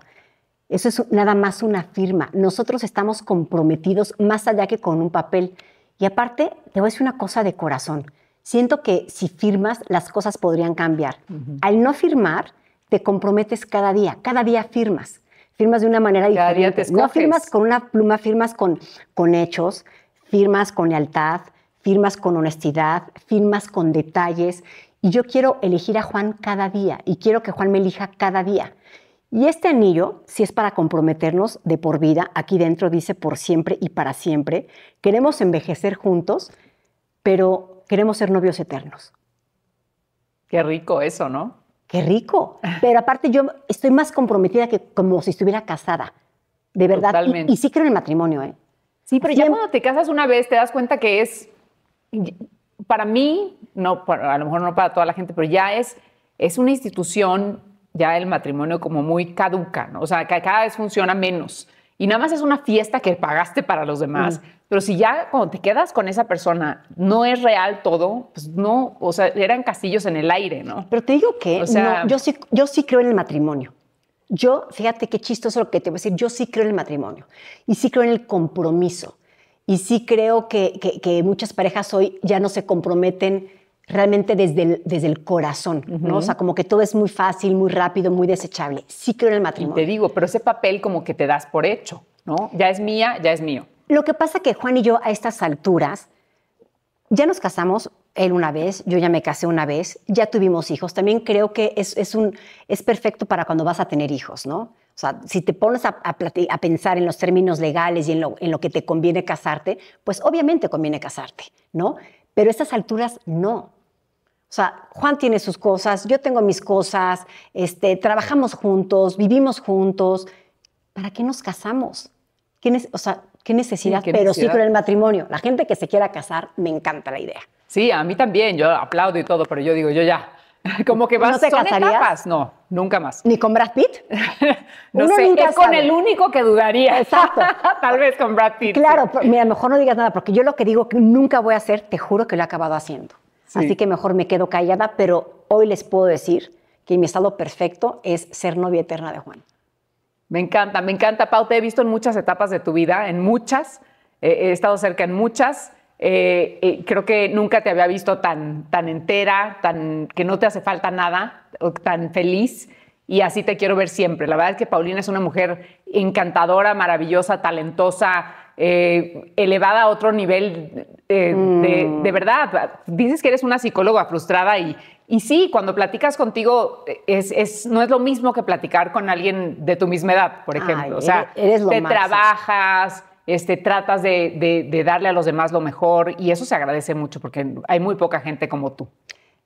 Eso es nada más una firma. Nosotros estamos comprometidos más allá que con un papel. Y aparte, te voy a decir una cosa de corazón. Siento que si firmas, las cosas podrían cambiar. Al no firmar, te comprometes cada día. Cada día firmas firmas de una manera diferente. no firmas con una pluma, firmas con, con hechos, firmas con lealtad, firmas con honestidad, firmas con detalles. Y yo quiero elegir a Juan cada día y quiero que Juan me elija cada día. Y este anillo, si es para comprometernos de por vida, aquí dentro dice por siempre y para siempre, queremos envejecer juntos, pero queremos ser novios eternos. Qué rico eso, ¿no? qué rico. Ah. Pero aparte yo estoy más comprometida que como si estuviera casada, de verdad. Y, y, sí creo en el matrimonio, ¿eh? Sí, pero ya cuando te casas una vez te das cuenta que es, para mí, no, a lo mejor no para toda la gente, pero ya es, es una institución, ya el matrimonio como muy caduca, ¿no? o sea, que cada vez funciona menos y nada más es una fiesta que pagaste para los demás. Pero si ya cuando te quedas con esa persona no es real todo, pues no, o sea, eran castillos en el aire, ¿no? Pero te digo que o sea, yo, sí, yo sí creo en el matrimonio. Yo, fíjate qué chistoso lo que te voy a decir, yo sí creo en el matrimonio y sí creo en el compromiso. Y sí creo que muchas parejas hoy ya no se comprometen realmente desde el, desde el corazón, ¿no? O sea, como que todo es muy fácil, muy rápido, muy desechable. Sí creo en el matrimonio. te digo, pero ese papel como que te das por hecho, ¿no? Ya es mía, ya es mío. Lo que pasa que Juan y yo a estas alturas ya nos casamos él una vez, yo ya me casé una vez, ya tuvimos hijos. También creo que es, es un, es perfecto para cuando vas a tener hijos, ¿no? O sea, si te pones a, a, pensar en los términos legales y en lo, en lo que te conviene casarte, pues obviamente conviene casarte, ¿no? Pero a estas alturas no. O sea, Juan tiene sus cosas, yo tengo mis cosas, este, trabajamos juntos, vivimos juntos. ¿Para qué nos casamos? ¿Qué o sea, ¿qué necesidad? Pero sí con el matrimonio. La gente que se quiera casar, me encanta la idea. Sí, a mí también, yo aplaudo y todo, pero yo digo, yo ya. *laughs* Como que vas, ¿No te son No, nunca más. ¿Ni con Brad Pitt? *laughs* no sé, es con el único que dudaría. Exacto. *laughs* Tal vez con Brad Pitt. Claro, pero, mira, mejor no digas nada, porque yo lo que digo que nunca voy a hacer, te juro que lo he acabado haciendo así que mejor me quedo callada, pero hoy les puedo decir que mi estado perfecto es ser novia eterna de Juan. Me encanta, me encanta, Pau. Te he visto en muchas etapas de tu vida, en muchas. Eh, he estado cerca en muchas. Eh, eh, creo que nunca te había visto tan, tan entera, tan que no te hace falta nada, tan feliz. Y así te quiero ver siempre. La verdad es que Paulina es una mujer encantadora, maravillosa, talentosa, eh, elevada a otro nivel eh, de, mm. verdad. Dices que eres una psicóloga frustrada y, y sí, cuando platicas contigo es, no es lo mismo que platicar con alguien de tu misma edad, por ejemplo. o sea, te trabajas. Este, tratas de darle a los demás lo mejor y eso se agradece mucho porque hay muy poca gente como tú.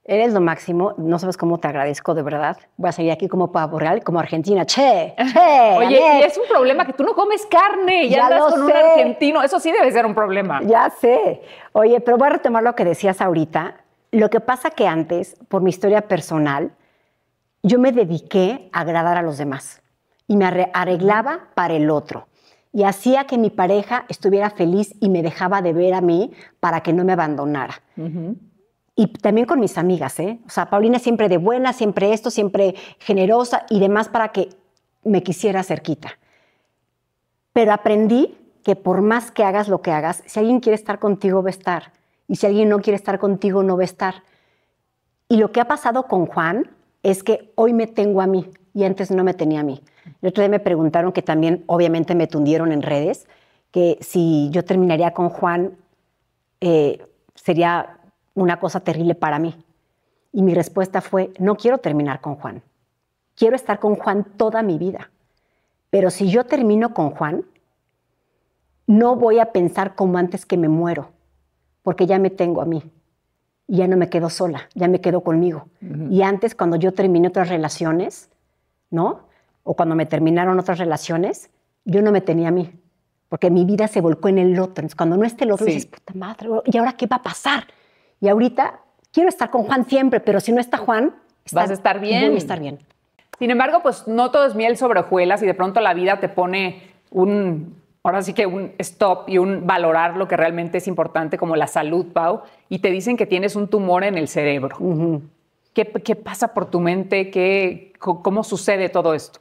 Eres lo máximo, no sabes cómo te agradezco de verdad. Voy a seguir aquí como pavo real, como argentina. Che, che. *laughs* Oye, y es un problema que tú no comes carne y ya andas con un argentino. Eso sí debe ser un problema. Ya sé. Oye, pero voy a retomar lo que decías ahorita. Lo que pasa que antes, por mi historia personal, yo me dediqué a agradar a los demás y me arreglaba para el otro y hacía que mi pareja estuviera feliz y me dejaba de ver a mí para que no me abandonara. Uh y también con mis amigas, ¿eh? O sea, Paulina siempre de buena, siempre esto, siempre generosa y demás para que me quisiera cerquita. Pero aprendí que por más que hagas lo que hagas, si alguien quiere estar contigo va a estar y si alguien no quiere estar contigo no va a estar. Y lo que ha pasado con Juan es que hoy me tengo a mí y antes no me tenía a mí. El otro día me preguntaron que también obviamente me tundieron en redes que si yo terminaría con Juan eh, sería una cosa terrible para mí. Y mi respuesta fue, no quiero terminar con Juan. Quiero estar con Juan toda mi vida. Pero si yo termino con Juan, no voy a pensar como antes que me muero, porque ya me tengo a mí. Y ya no me quedo sola, ya me quedo conmigo. Y antes, cuando yo terminé otras relaciones, ¿no? O cuando me terminaron otras relaciones, yo no me tenía a mí, porque mi vida se volcó en el otro. cuando no esté el otro, puta madre, ¿y ahora qué va a pasar? Y ahorita quiero estar con Juan siempre, pero si no está Juan, vas a estar bien. Voy estar bien. Sin embargo, pues no todo es miel sobre hojuelas y de pronto la vida te pone un, ahora sí que un stop y un valorar lo que realmente es importante como la salud, Pau, y te dicen que tienes un tumor en el cerebro. ¿Qué, pasa por tu mente? ¿Cómo sucede todo esto?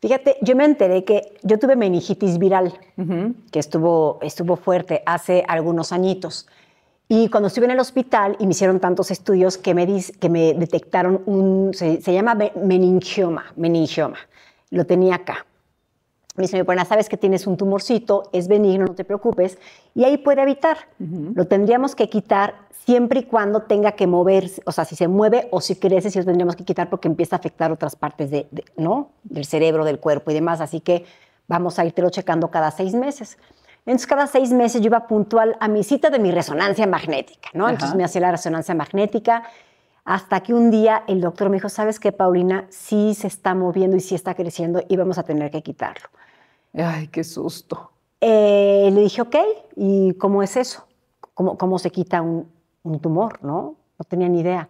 Fíjate, yo me enteré que yo tuve meningitis viral, que estuvo, estuvo fuerte hace algunos añitos. Y cuando estuve en el hospital y me hicieron tantos estudios que me, que me detectaron un, se, llama meningioma, meningioma. Lo tenía acá. Me dice bueno, pues, sabes que tienes un tumorcito, es benigno, no te preocupes. Y ahí puede evitar. Lo tendríamos que quitar siempre y cuando tenga que moverse, o sea, si se mueve o si crece, sí lo tendríamos que quitar porque empieza a afectar otras partes de, ¿no? del cerebro, del cuerpo y demás. Así que vamos a irte lo checando cada seis meses. Entonces, cada seis meses yo iba puntual a mi cita de mi resonancia magnética, ¿no? Entonces me hacía la resonancia magnética. Hasta que un día el doctor me dijo, ¿sabes qué, Paulina? Sí se está moviendo y sí está creciendo y vamos a tener que quitarlo. Ay, qué susto. Eh, le dije, ok, ¿y cómo es eso? ¿Cómo, cómo se quita un, tumor? ¿no? no tenía ni idea.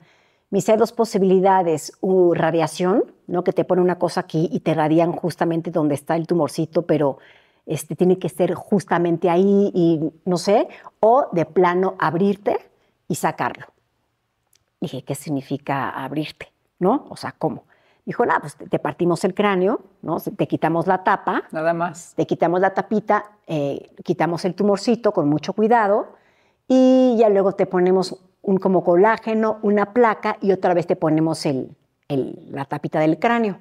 Me hice dos posibilidades, u radiación, ¿no? que te pone una cosa aquí y te radian justamente donde está el tumorcito, pero este, tiene que ser justamente ahí y no sé, o de plano abrirte y sacarlo. Dije, ¿qué significa abrirte? ¿No? O sea, ¿cómo? Dijo, nada, pues te partimos el cráneo, ¿no? Te quitamos la tapa. Nada más. Te quitamos la tapita, eh, quitamos el tumorcito con mucho cuidado y ya luego te ponemos un como colágeno, una placa y otra vez te ponemos el, la tapita del cráneo.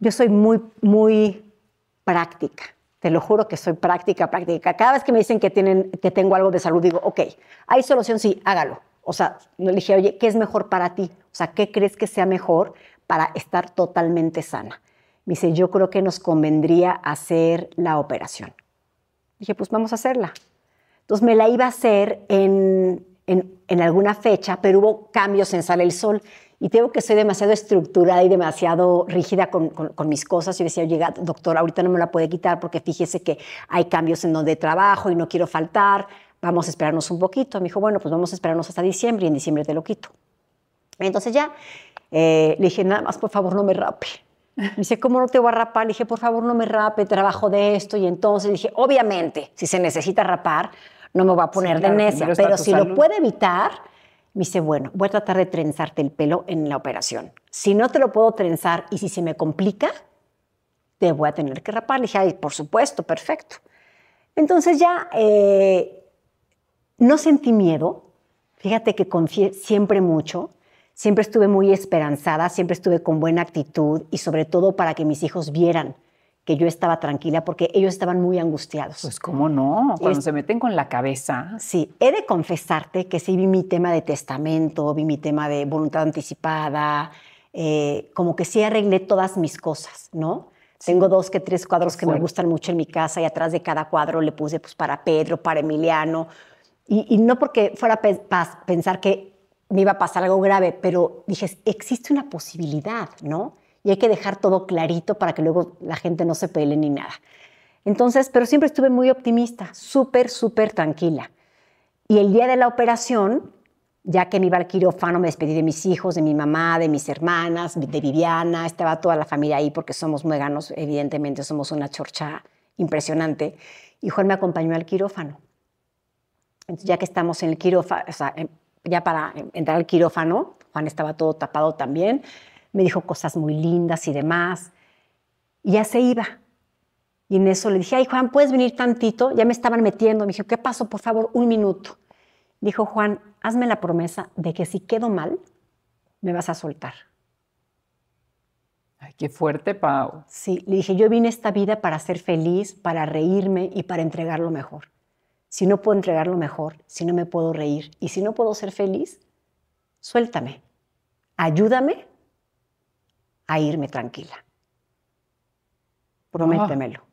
Yo soy muy, muy práctica. Te lo juro que soy práctica, práctica. Cada vez que me dicen que, tienen, que tengo algo de salud, digo, ok, hay solución, sí, hágalo. O sea, le dije, oye, ¿qué es mejor para ti? O sea, ¿qué crees que sea mejor para estar totalmente sana? Me dice, yo creo que nos convendría hacer la operación. Dije, pues vamos a hacerla. Entonces me la iba a hacer en, en alguna fecha, pero hubo cambios en Sale el Sol y tengo que ser demasiado estructurada y demasiado rígida con, con, mis cosas. Y decía, oye, doctor, ahorita no me la puede quitar porque fíjese que hay cambios en donde trabajo y no quiero faltar, vamos a esperarnos un poquito. Me dijo, bueno, pues vamos a esperarnos hasta diciembre y en diciembre te lo quito. Entonces ya eh, le dije, nada más, por favor, no me rape. Me dice, ¿cómo no te voy a rapar? Le dije, por favor, no me rape, trabajo de esto. Y entonces le dije, obviamente, si se necesita rapar, no me voy a poner de necia, pero si lo puede evitar, me dice, bueno, voy a tratar de trenzarte el pelo en la operación. Si no te lo puedo trenzar y si se me complica, te voy a tener que rapar. Le dije, ay, por supuesto, perfecto. Entonces ya eh, no sentí miedo. Fíjate que confié siempre mucho. Siempre estuve muy esperanzada, siempre estuve con buena actitud y sobre todo para que mis hijos vieran que yo estaba tranquila porque ellos estaban muy angustiados. Pues cómo no, cuando se meten con la cabeza. Sí, he de confesarte que sí vi mi tema de testamento, vi mi tema de voluntad anticipada, eh, como que sí arreglé todas mis cosas, ¿no? Tengo dos que tres cuadros que me gustan mucho en mi casa y atrás de cada cuadro le puse pues para Pedro, para Emiliano. Y, no porque fuera para pensar que me iba a pasar algo grave, pero dije, existe una posibilidad, ¿no? y hay que dejar todo clarito para que luego la gente no se pele ni nada. Entonces, pero siempre estuve muy optimista, súper, súper tranquila. Y el día de la operación, ya que me iba al quirófano, me despedí de mis hijos, de mi mamá, de mis hermanas, de Viviana, estaba toda la familia ahí porque somos ganos, evidentemente somos una chorcha impresionante. Y Juan me acompañó al quirófano. ya que estamos en el quirófano, o sea, ya para entrar al quirófano, Juan estaba todo tapado también, me dijo cosas muy lindas y demás. Y ya se iba. Y en eso le dije, ay Juan, ¿puedes venir tantito? Ya me estaban metiendo. Me dijo, ¿qué pasó? Por favor, un minuto. Dijo, Juan, hazme la promesa de que si quedo mal, me vas a soltar. Ay, qué fuerte, Pau. Sí, le dije, yo vine esta vida para ser feliz, para reírme y para entregar lo mejor. Si no puedo entregar lo mejor, si no me puedo reír y si no puedo ser feliz, suéltame, ayúdame a irme tranquila. Prométemelo. Ah.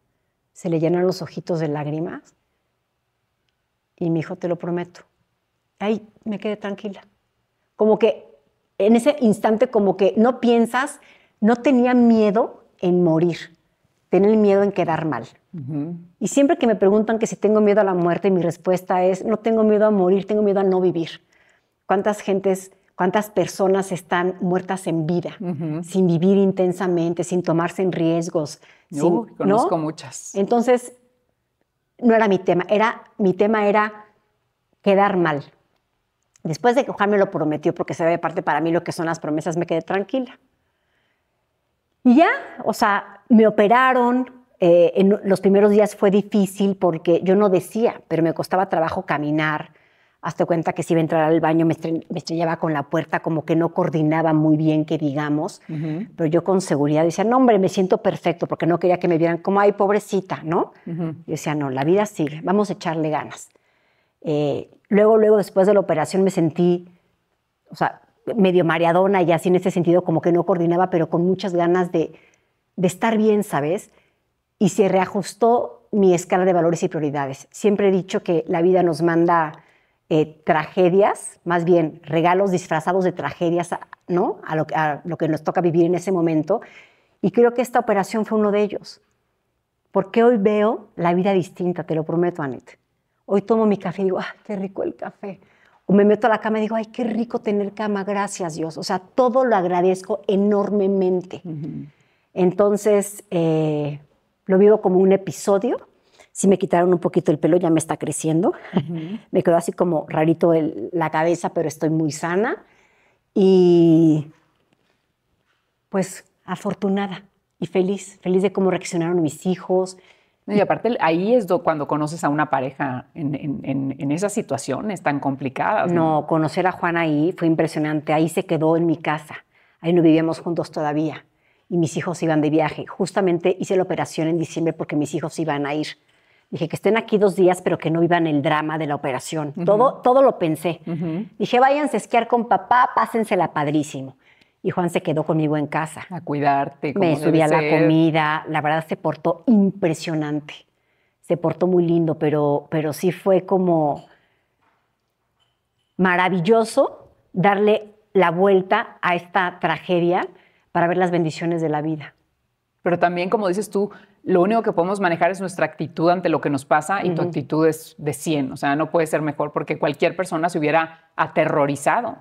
Se le llenan los ojitos de lágrimas y mi hijo, te lo prometo. Ahí me quedé tranquila. Como que en ese instante, como que no piensas, no tenía miedo en morir, tenía miedo en quedar mal. Y siempre que me preguntan que si tengo miedo a la muerte, mi respuesta es, no tengo miedo a morir, tengo miedo a no vivir. ¿Cuántas gentes cuántas personas están muertas en vida, sin vivir intensamente, sin tomarse en riesgos. conozco muchas. Entonces, no era mi tema, era, mi tema era quedar mal. Después de que Juan me lo prometió, porque se ve parte para mí lo que son las promesas, me quedé tranquila. Y ya, o sea, me operaron. Eh, en los primeros días fue difícil porque yo no decía, pero me costaba trabajo caminar Hazte cuenta que si iba a entrar al baño me, estrellaba con la puerta, como que no coordinaba muy bien, que digamos, pero yo con seguridad decía, no hombre, me siento perfecto, porque no quería que me vieran como, hay pobrecita, ¿no? Yo decía, no, la vida sigue, vamos a echarle ganas. Eh, luego, luego, después de la operación me sentí, o sea, medio mareadona y así en ese sentido como que no coordinaba, pero con muchas ganas de, de estar bien, ¿sabes? Y se reajustó mi escala de valores y prioridades. Siempre he dicho que la vida nos manda eh, tragedias, más bien regalos disfrazados de tragedias, ¿no? A lo, que nos toca vivir en ese momento. Y creo que esta operación fue uno de ellos. Porque hoy veo la vida distinta, te lo prometo, Anet. Hoy tomo mi café y digo, ¡ah, qué rico el café! O me meto a la cama y digo, ¡ay, qué rico tener cama! Gracias, Dios. O sea, todo lo agradezco enormemente. Entonces, eh, lo vivo como un episodio si me quitaron un poquito el pelo, ya me está creciendo. *laughs* me quedó así como rarito la cabeza, pero estoy muy sana. Y pues afortunada y feliz, feliz de cómo reaccionaron mis hijos. Y aparte, ahí es cuando conoces a una pareja en, en, en esas situaciones tan complicadas. ¿no? no, conocer a Juan ahí fue impresionante. Ahí se quedó en mi casa. Ahí no vivíamos juntos todavía. Y mis hijos iban de viaje. Justamente hice la operación en diciembre porque mis hijos iban a ir. Dije, que estén aquí dos días, pero que no vivan el drama de la operación. todo, todo lo pensé. Dije, váyanse a esquiar con papá, pásensela padrísimo. Y Juan se quedó conmigo en casa. A cuidarte. Como Me subía la comida. La verdad se portó impresionante. Se portó muy lindo, pero, pero sí fue como maravilloso darle la vuelta a esta tragedia para ver las bendiciones de la vida. Pero también, como dices tú, lo único que podemos manejar es nuestra actitud ante lo que nos pasa y tu actitud es de 100, o sea, no puede ser mejor porque cualquier persona se hubiera aterrorizado.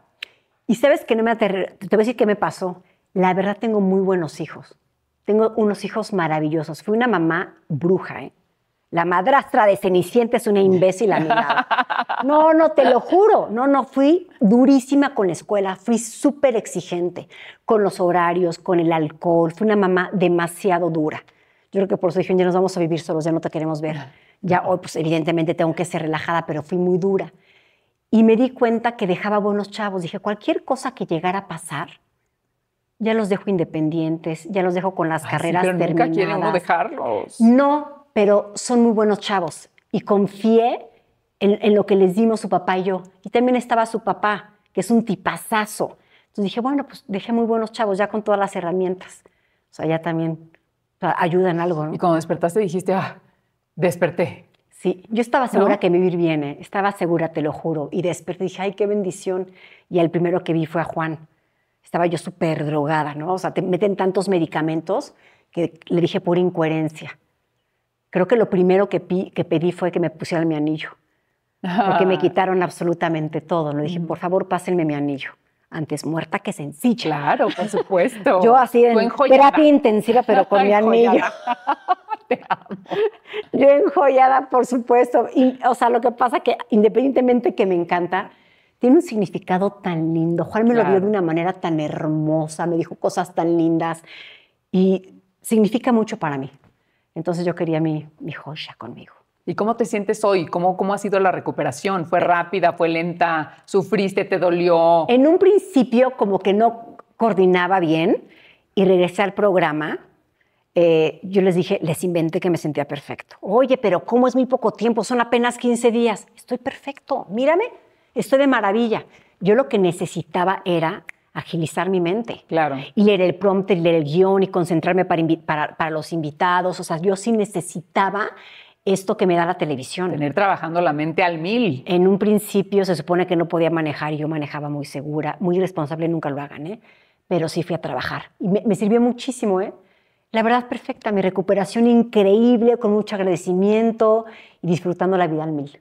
Y sabes que no me aterrorizó, te voy a decir qué me pasó. La verdad tengo muy buenos hijos, tengo unos hijos maravillosos, fui una mamá bruja, ¿eh? La madrastra de Cenicienta es una imbécil a mi *laughs* No, no, te lo juro. No, no, fui durísima con la escuela, fui súper exigente con los horarios, con el alcohol, fui una mamá demasiado dura. Yo creo que por eso dije, ya nos vamos a vivir solos, ya no te queremos ver. Ya hoy, pues evidentemente tengo que ser relajada, pero fui muy dura. Y me di cuenta que dejaba buenos chavos. Dije, cualquier cosa que llegara a pasar, ya los dejo independientes, ya los dejo con las carreras sí, pero terminadas. Nunca quieren no dejarlos. No, pero son muy buenos chavos. Y confié en, en, lo que les dimos su papá y yo. Y también estaba su papá, que es un tipazazo. Entonces dije, bueno, pues dejé muy buenos chavos, ya con todas las herramientas. O sea, ya también Ayudan ayuda en algo, ¿no? Y cuando despertaste dijiste, ah, desperté. Sí, yo estaba segura que que vivir viene, estaba segura, te lo juro. Y desperté, dije, ay, qué bendición. Y el primero que vi fue a Juan. Estaba yo súper drogada, ¿no? O sea, te meten tantos medicamentos que le dije por incoherencia. Creo que lo primero que, que pedí fue que me pusieran mi anillo, porque me *laughs* quitaron absolutamente todo. Le dije, por favor, pásenme mi anillo antes muerta que sencilla. Claro, por supuesto. *laughs* Yo así en terapia intensiva, pero con mi anillo. *laughs* Yo enjollada, por supuesto. o sea, lo que pasa que independientemente que me encanta, tiene un significado tan lindo. Juan me lo dio de una manera tan hermosa, me dijo cosas tan lindas y significa mucho para mí. Entonces yo quería mi, mi joya conmigo. ¿Y cómo te sientes hoy? ¿Cómo, ¿Cómo ha sido la recuperación? ¿Fue eh. rápida? ¿Fue lenta? ¿Sufriste? ¿Te dolió? En un principio como que no coordinaba bien y regresé al programa. Eh, yo les dije, les inventé que me sentía perfecto. Oye, pero ¿cómo es muy poco tiempo? Son apenas 15 días. Estoy perfecto. Mírame, estoy de maravilla. Yo lo que necesitaba era agilizar mi mente. Claro. Y leer el prompt, leer el guión y concentrarme para, para, para los invitados. O sea, yo sí necesitaba esto que me da la televisión. Tener trabajando la mente al mil. En un principio se supone que no podía manejar y yo manejaba muy segura, muy responsable, nunca lo hagan, ¿eh? pero sí fui a trabajar. Y me, sirvió muchísimo, ¿eh? La verdad, perfecta, mi recuperación increíble, con mucho agradecimiento y disfrutando la vida al mil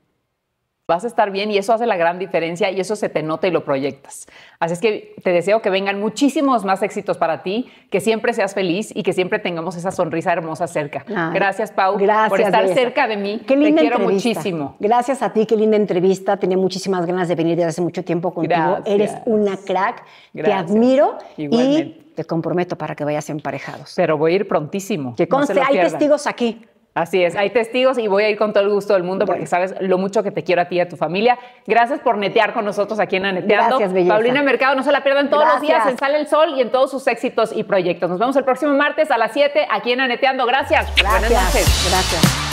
vas a estar bien y eso hace la gran diferencia y eso se te nota y lo proyectas. Así es que te deseo que vengan muchísimos más éxitos para ti, que siempre seas feliz y que siempre tengamos esa sonrisa hermosa cerca. gracias, Pau, por estar cerca de mí. Qué linda te quiero muchísimo. Gracias a ti, qué linda entrevista. Tenía muchísimas ganas de venir desde hace mucho tiempo contigo. Eres una crack, te admiro y te comprometo para que vayas emparejados. Pero voy a ir prontísimo. Que conste, hay testigos aquí. Así es, hay testigos y voy a ir con todo el gusto del mundo porque sabes lo mucho que te quiero a ti y a tu familia. Gracias por netear con nosotros aquí en Aneteando. Gracias, belleza. Paulina Mercado, no se la pierdan todos los días en Sale el Sol y en todos sus éxitos y proyectos. Nos vemos el próximo martes a las 7 aquí en Aneteando. Gracias. Gracias. Buenas noches. Gracias.